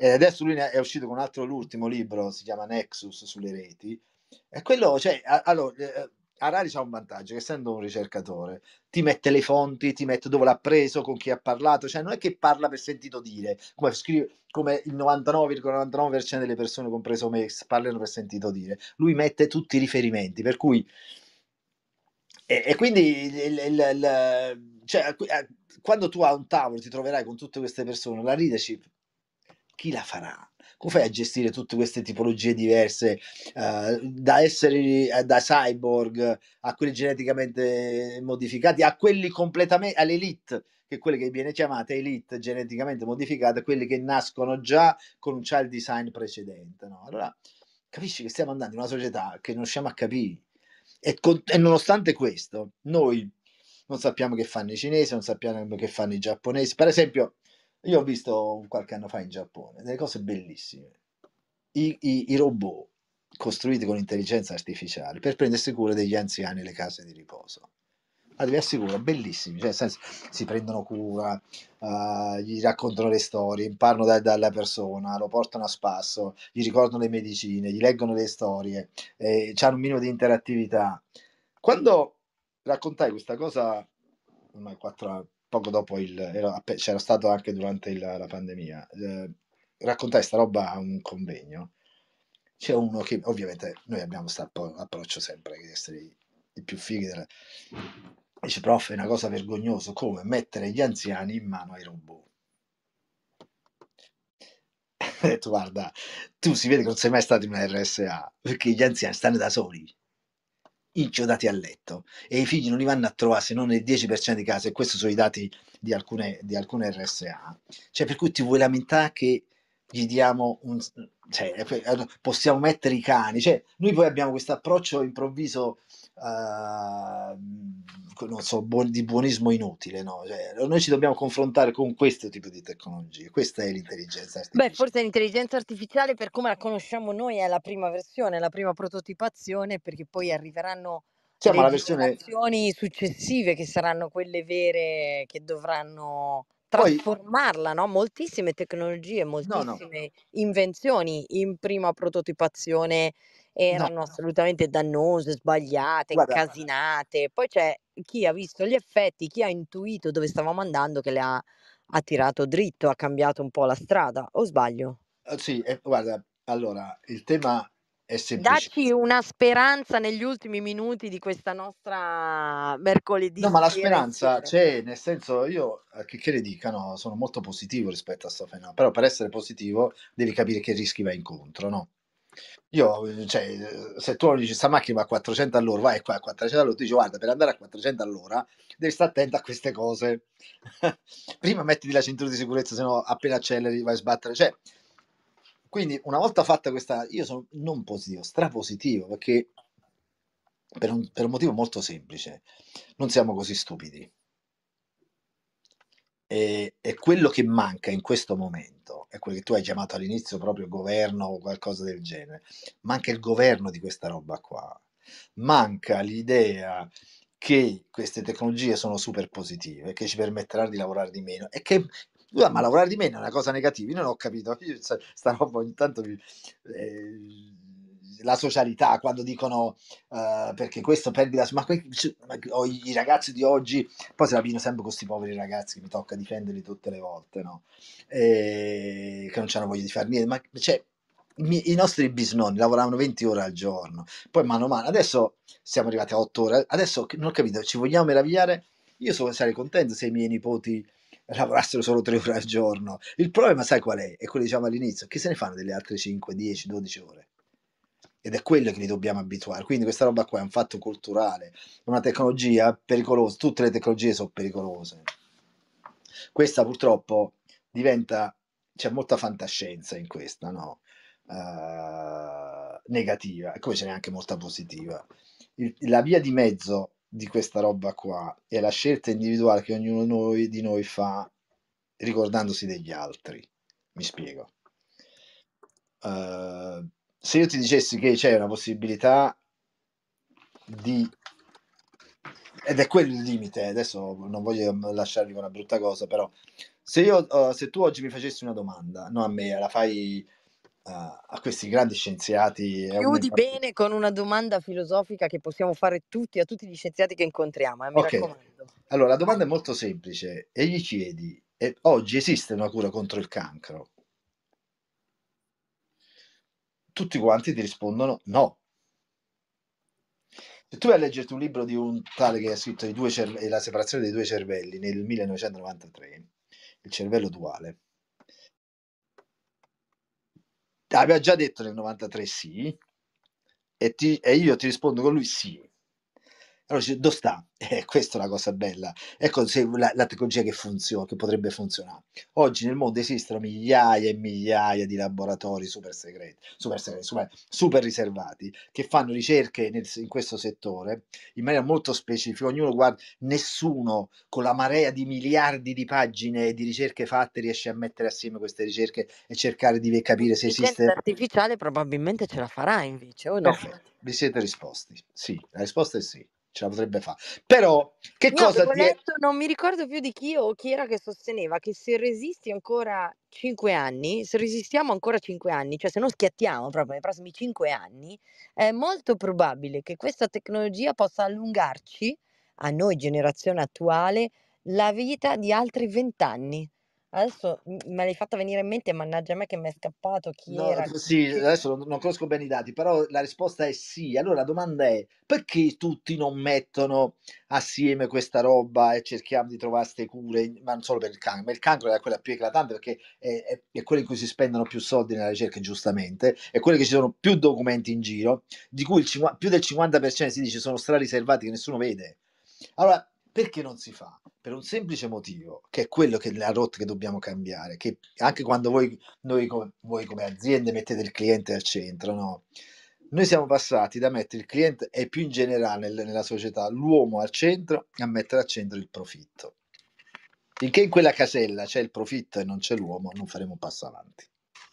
E adesso lui è uscito con un altro, l'ultimo libro, si chiama Nexus sulle reti. E quello, cioè, allora, eh, Arari ha un vantaggio, che essendo un ricercatore, ti mette le fonti, ti mette dove l'ha preso, con chi ha parlato, cioè non è che parla per sentito dire, come, scrive, come il 99,99% delle persone, compreso me, parlano per sentito dire. Lui mette tutti i riferimenti, per cui... E, e quindi il, il, il, cioè, eh, quando tu a un tavolo ti troverai con tutte queste persone, la leadership, chi la farà? come fai a gestire tutte queste tipologie diverse, uh, da esseri uh, da cyborg a quelli geneticamente modificati, a quelli completamente all'elite, che è quella che viene chiamata elite geneticamente modificate quelli che nascono già con un child design precedente. No? Allora capisci che stiamo andando in una società che non riusciamo a capire. e, con, e nonostante questo, noi non sappiamo che fanno i cinesi, non sappiamo che fanno i giapponesi. Per esempio, io ho visto qualche anno fa in Giappone delle cose bellissime. I, i, i robot costruiti con intelligenza artificiale per prendersi cura degli anziani nelle case di riposo. Ma ah, vi assicuro, bellissimi, cioè, nel senso, si prendono cura, uh, gli raccontano le storie, imparano da, dalla persona, lo portano a spasso, gli ricordano le medicine, gli leggono le storie, eh, c'è un minimo di interattività. Quando raccontai questa cosa ormai quattro, poco dopo il, era, c'era stato anche durante il, la pandemia, eh, raccontai sta roba a un convegno. C'è uno che ovviamente noi abbiamo questo approccio sempre di essere i più fighi. Della... Dice, prof, è una cosa vergognosa come mettere gli anziani in mano ai robot. Ho detto, guarda, tu si vede che non sei mai stato in una RSA, perché gli anziani stanno da soli inchiodati a letto e i figli non li vanno a trovare se non nel 10% dei casi, e questi sono i dati di alcune, di alcune RSA. Cioè, per cui ti vuoi lamentare che gli diamo un... Cioè, eh, possiamo mettere i cani, cioè, noi poi abbiamo questo approccio improvviso uh, non so, buon, di buonismo inutile. No? Cioè, noi ci dobbiamo confrontare con questo tipo di tecnologie. Questa è l'intelligenza artificiale. Beh, forse l'intelligenza artificiale, per come la conosciamo noi, è la prima versione, la prima prototipazione, perché poi arriveranno. Sì, cioè, le versione... successive che saranno quelle vere che dovranno trasformarla, no? moltissime tecnologie, moltissime no, no. invenzioni in prima prototipazione erano no. assolutamente dannose, sbagliate, Guarda. Eh. incasinate. Poi c'è chi ha visto gli effetti, chi ha intuito dove stavamo andando, che le ha, ha tirato dritto, ha cambiato un po' la strada, o sbaglio? Eh, sì, eh, guarda, allora il tema è semplice. Dacci una speranza negli ultimi minuti di questa nostra mercoledì. No, ma la speranza c'è, nel senso io, eh, che, che le dicano, sono molto positivo rispetto a questo fenomeno, però per essere positivo devi capire che rischi va incontro, no? Io, cioè, se tu dici questa macchina va a 400 all'ora, vai qua a 400 all'ora, ti dici guarda, per andare a 400 all'ora devi stare attento a queste cose. Prima mettiti la cintura di sicurezza, se no appena acceleri vai a sbattere. Cioè, quindi una volta fatta questa, io sono non positivo, strapositivo, perché per un, per un motivo molto semplice, non siamo così stupidi. E, ehm, e, quello che manca in questo momento è quello che tu hai chiamato all'inizio proprio governo o qualcosa del genere. Manca il governo di questa roba qua. Manca l'idea che queste tecnologie sono super positive, che ci permetteranno di lavorare di meno e che ma lavorare di meno è una cosa negativa, io non ho capito, io sta roba ogni tanto mi, eh, la socialità, quando dicono uh, perché questo perdi la ma, que- cioè, ma i ragazzi di oggi, poi se la vino sempre con questi poveri ragazzi che mi tocca difenderli tutte le volte, no? E, che non hanno voglia di far niente, ma cioè, i nostri bisnonni lavoravano 20 ore al giorno, poi mano a mano, adesso siamo arrivati a 8 ore, adesso non ho capito, ci vogliamo meravigliare? Io so, sarei contento se i miei nipoti lavorassero solo 3 ore al giorno. Il problema, sai qual è? È quello che diciamo all'inizio, che se ne fanno delle altre 5, 10, 12 ore? ed è quello che li dobbiamo abituare. Quindi questa roba qua è un fatto culturale, una tecnologia pericolosa, tutte le tecnologie sono pericolose. Questa purtroppo diventa, c'è molta fantascienza in questa, no? Uh, negativa, e come ce n'è anche molta positiva. Il, la via di mezzo di questa roba qua è la scelta individuale che ognuno noi, di noi fa ricordandosi degli altri. Mi spiego. Uh, se io ti dicessi che c'è una possibilità di ed è quello il limite adesso non voglio lasciarvi con una brutta cosa però se, io, uh, se tu oggi mi facessi una domanda non a me la fai uh, a questi grandi scienziati chiudi bene con una domanda filosofica che possiamo fare tutti a tutti gli scienziati che incontriamo eh, okay. allora la domanda è molto semplice e gli chiedi e oggi esiste una cura contro il cancro tutti quanti ti rispondono no. Se tu vai a leggerti un libro di un tale che ha scritto cerve- La separazione dei due cervelli nel 1993, il cervello duale, aveva già detto nel 93 sì, e, ti, e io ti rispondo con lui sì, allora dice, dove sta? Eh, questa è una cosa bella. Ecco la, la tecnologia che funziona, che potrebbe funzionare. Oggi nel mondo esistono migliaia e migliaia di laboratori super segreti, super, segreti, super, super riservati, che fanno ricerche nel, in questo settore in maniera molto specifica. Ognuno guarda, nessuno con la marea di miliardi di pagine di ricerche fatte riesce a mettere assieme queste ricerche e cercare di capire se esiste... artificiale probabilmente ce la farà invece, o no? Perfetto. Vi siete risposti? Sì, la risposta è sì ce la potrebbe fare. Però che Io cosa ti è... non mi ricordo più di chi o chi era che sosteneva che se resisti ancora cinque anni, se resistiamo ancora cinque anni, cioè se non schiattiamo proprio nei prossimi cinque anni, è molto probabile che questa tecnologia possa allungarci a noi generazione attuale la vita di altri vent'anni. anni. Adesso m- me l'hai fatta venire in mente, mannaggia a me che mi è scappato chi No, era. sì, adesso non, non conosco bene i dati, però la risposta è sì. Allora la domanda è perché tutti non mettono assieme questa roba e cerchiamo di trovare queste cure, ma non solo per il cancro, ma il cancro è quella più eclatante perché è, è, è quella in cui si spendono più soldi nella ricerca, giustamente, è quella che ci sono più documenti in giro, di cui il, più del 50% si dice sono strari strariservati che nessuno vede. Allora, perché non si fa? Per un semplice motivo, che è quello che è la rotta che dobbiamo cambiare, che anche quando voi, noi, voi come aziende mettete il cliente al centro, no? Noi siamo passati da mettere il cliente e più in generale nella società l'uomo al centro a mettere al centro il profitto. Finché in quella casella c'è il profitto e non c'è l'uomo, non faremo un passo avanti.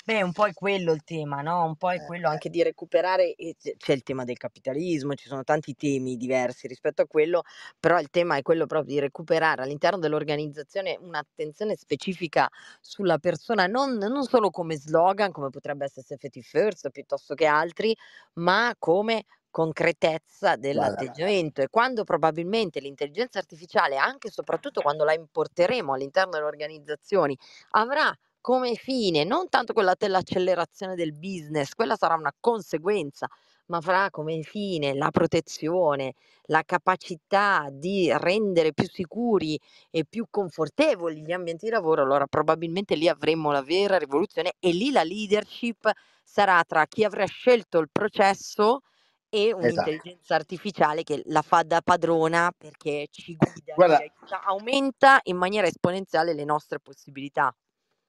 Beh, un po' è quello il tema, no? Un po' è eh, quello eh. anche di recuperare, c'è il tema del capitalismo, ci sono tanti temi diversi rispetto a quello, però il tema è quello proprio di recuperare all'interno dell'organizzazione un'attenzione specifica sulla persona, non, non solo come slogan, come potrebbe essere Safety First piuttosto che altri, ma come concretezza dell'atteggiamento e quando probabilmente l'intelligenza artificiale, anche e soprattutto quando la importeremo all'interno delle organizzazioni, avrà come fine, non tanto quella dell'accelerazione del business, quella sarà una conseguenza, ma avrà come fine la protezione, la capacità di rendere più sicuri e più confortevoli gli ambienti di lavoro, allora probabilmente lì avremo la vera rivoluzione e lì la leadership sarà tra chi avrà scelto il processo e esatto. un'intelligenza esatto. artificiale che la fa da padrona perché ci guida, cioè, aumenta in maniera esponenziale le nostre possibilità.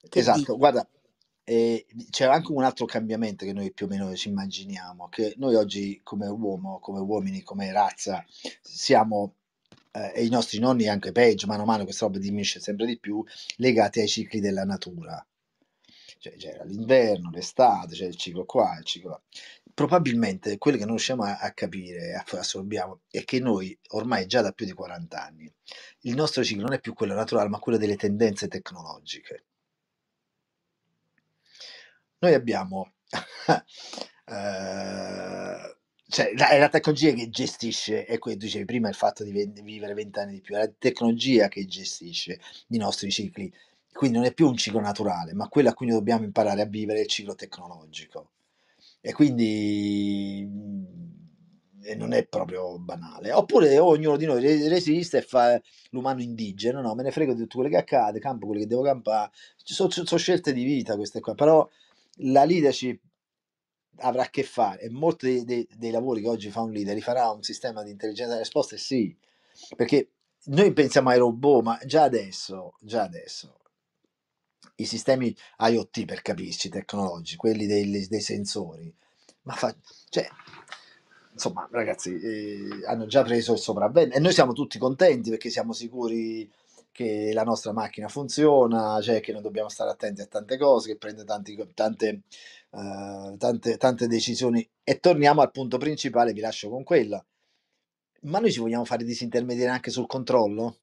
Che esatto, dico? guarda, eh, c'era anche un altro cambiamento che noi più o meno ci immaginiamo, che noi oggi come uomo, come uomini, come razza, siamo eh, e i nostri nonni anche peggio, mano a mano questa roba diminuisce sempre di più, legati ai cicli della natura. Cioè, c'era l'inverno, l'estate, c'è il ciclo qua, il ciclo là. Probabilmente quello che non riusciamo a, a capire, a, assorbiamo, è che noi ormai già da più di 40 anni il nostro ciclo non è più quello naturale, ma quello delle tendenze tecnologiche. Noi abbiamo eh, cioè, la, è la tecnologia che gestisce, e quello dicevi prima il fatto di v- vivere vent'anni di più, è la tecnologia che gestisce i nostri cicli. Quindi non è più un ciclo naturale, ma quello a cui dobbiamo imparare a vivere è il ciclo tecnologico. E quindi mm, e non è proprio banale. Oppure ognuno di noi resiste e fa l'umano indigeno, no, me ne frego di tutto quello che accade, campo quello che devo campare. Sono so, so scelte di vita queste qua, però la leadership avrà a che fare e molti dei, dei, dei, lavori che oggi fa un leader li farà un sistema di intelligenza delle risposte sì perché noi pensiamo ai robot ma già adesso già adesso i sistemi IoT per capirci tecnologici quelli dei, dei sensori ma fa, cioè, insomma ragazzi eh, hanno già preso il sopravvento e noi siamo tutti contenti perché siamo sicuri che la nostra macchina funziona, cioè che noi dobbiamo stare attenti a tante cose, che prende tanti, tante, uh, tante, tante decisioni. E torniamo al punto principale, vi lascio con quella. Ma noi ci vogliamo fare disintermediare anche sul controllo?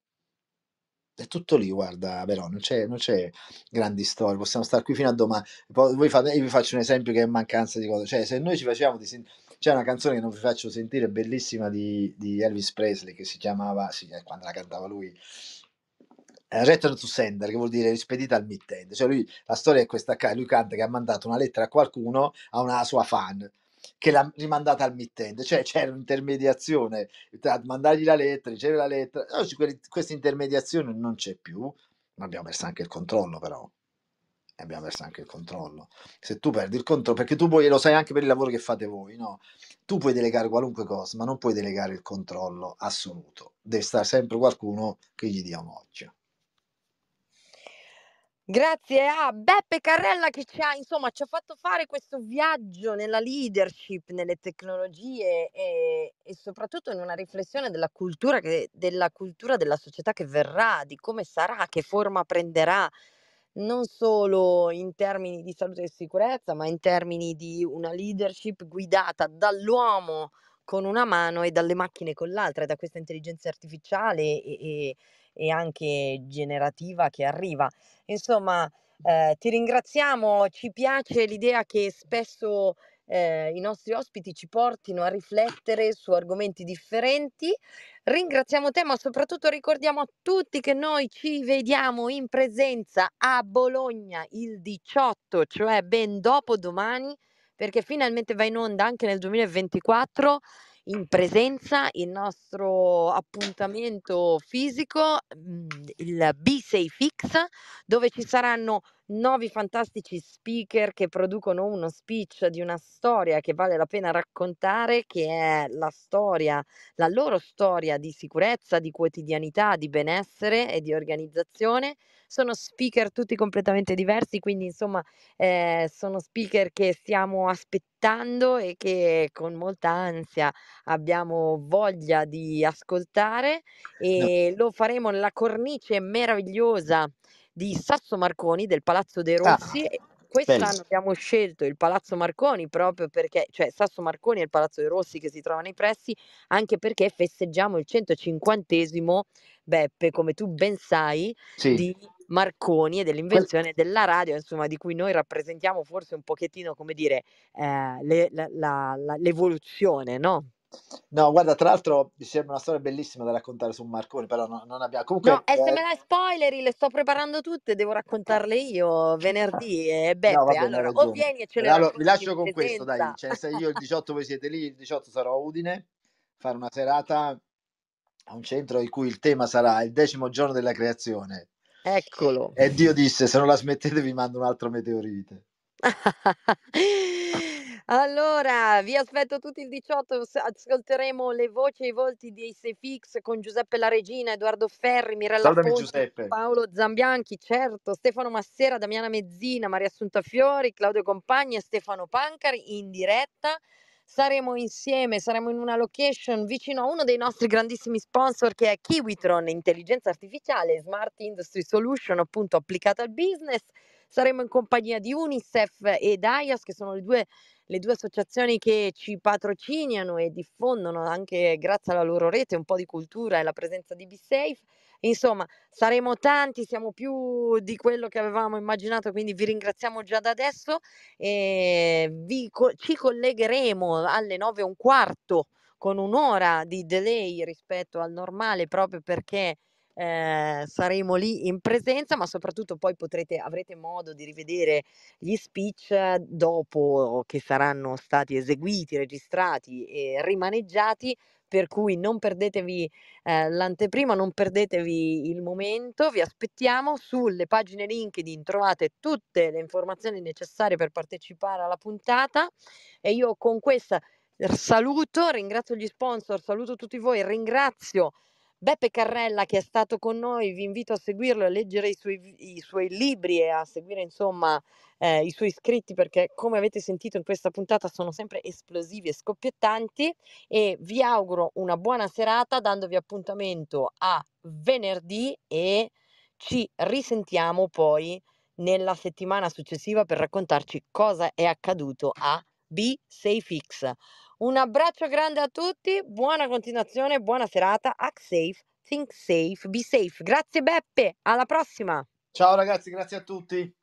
è tutto lì, guarda, però non c'è, non c'è grandi storie, possiamo stare qui fino a domani. Poi fate, io vi faccio un esempio che è mancanza di cose. Cioè, se noi ci facevamo di c'è una canzone che non vi faccio sentire, bellissima di, di Elvis Presley, che si chiamava, sì, eh, quando la cantava lui, return to sender, che vuol dire rispedita al mittente. Cioè lui, la storia è questa qua, lui canta che ha mandato una lettera a qualcuno, a una sua fan, che l'ha rimandata al mittente. Cioè c'era un'intermediazione tra mandargli la lettera, ricevere la lettera. Oggi que- questa intermediazione non c'è più, ma abbiamo perso anche il controllo però. Abbiamo perso anche il controllo. Se tu perdi il controllo, perché tu poi lo sai anche per il lavoro che fate voi, no? Tu puoi delegare qualunque cosa, ma non puoi delegare il controllo assoluto. Deve stare sempre qualcuno che gli dia un occhio. Grazie a Beppe Carrella che ci ha, insomma, ci ha fatto fare questo viaggio nella leadership, nelle tecnologie e, e soprattutto in una riflessione della cultura, che, della cultura della società che verrà, di come sarà, che forma prenderà, non solo in termini di salute e sicurezza, ma in termini di una leadership guidata dall'uomo con una mano e dalle macchine con l'altra, da questa intelligenza artificiale e, e e anche generativa che arriva. Insomma, eh, ti ringraziamo, ci piace l'idea che spesso eh, i nostri ospiti ci portino a riflettere su argomenti differenti. Ringraziamo te, ma soprattutto ricordiamo a tutti che noi ci vediamo in presenza a Bologna il 18, cioè ben dopo domani, perché finalmente va in onda anche nel 2024 in presenza, il nostro appuntamento fisico, mhmm, il B6 Fix, dove ci saranno 9 fantastici speaker che producono uno speech di una storia che vale la pena raccontare, che è la storia, la loro storia di sicurezza, di quotidianità, di benessere e di organizzazione. Sono speaker tutti completamente diversi, quindi insomma eh, sono speaker che stiamo aspettando e che con molta ansia abbiamo voglia di ascoltare e no. lo faremo nella cornice meravigliosa di Sasso Marconi del Palazzo dei ah, Rossi. Ah, Quest'anno bello. abbiamo scelto il Palazzo Marconi proprio perché, cioè Sasso Marconi e il Palazzo dei Rossi che si trova nei pressi, anche perché festeggiamo il 150esimo, Beppe, come tu ben sai, sì. di Marconi e dell'invenzione Quel... della radio, insomma, di cui noi rappresentiamo forse un pochettino, come dire, eh, le, la, la, la, l'evoluzione, no? No, guarda, tra l'altro mi sembra una storia bellissima da raccontare su Marconi, però no, non abbiamo... Comunque, no, eh, se me la spoileri, le sto preparando tutte, devo raccontarle io venerdì e Beppe, no, bene, allora o vieni e ce le allora, Vi lascio con questo, dai, cioè, se io il 18 voi siete lì, il 18 sarò a Udine, fare una serata a un centro in cui il tema sarà il decimo giorno della creazione. Eccolo. E Dio disse, se non la smettete vi mando un altro meteorite. Allora, vi aspetto tutti il 18, ascolteremo le voci e i volti di Fix con Giuseppe La Regina, Edoardo Ferri, Mirella Salve Ponti, Paolo Zambianchi, certo, Stefano Massera, Damiana Mezzina, Maria Assunta Fiori, Claudio Compagni e Stefano Pancari in diretta. Saremo insieme, saremo in una location vicino a uno dei nostri grandissimi sponsor che è Kiwitron, intelligenza artificiale, e smart industry solution appunto applicata al business. Saremo in compagnia di UNICEF e DAIAS, che sono le due, le due associazioni che ci patrocinano e diffondono anche grazie alla loro rete un po' di cultura e la presenza di BeSafe. Insomma, saremo tanti, siamo più di quello che avevamo immaginato, quindi vi ringraziamo già da adesso e vi, ci collegheremo alle 9 e un quarto con un'ora di delay rispetto al normale proprio perché eh, saremo lì in presenza, ma soprattutto poi potrete, avrete modo di rivedere gli speech dopo che saranno stati eseguiti, registrati e rimaneggiati. Per cui non perdetevi eh, l'anteprima, non perdetevi il momento, vi aspettiamo. Sulle pagine LinkedIn trovate tutte le informazioni necessarie per partecipare alla puntata. E io con questa eh, saluto, ringrazio gli sponsor, saluto tutti voi, ringrazio Beppe Carrella che è stato con noi, vi invito a seguirlo, a leggere i suoi, i suoi libri e a seguire insomma eh, i suoi scritti perché come avete sentito in questa puntata sono sempre esplosivi e scoppiettanti e vi auguro una buona serata dandovi appuntamento a venerdì e ci risentiamo poi nella settimana successiva per raccontarci cosa è accaduto a b Safe X. Un abbraccio grande a tutti, buona continuazione, buona serata, act safe, think safe, be safe. Grazie Beppe, alla prossima. Ciao ragazzi, grazie a tutti.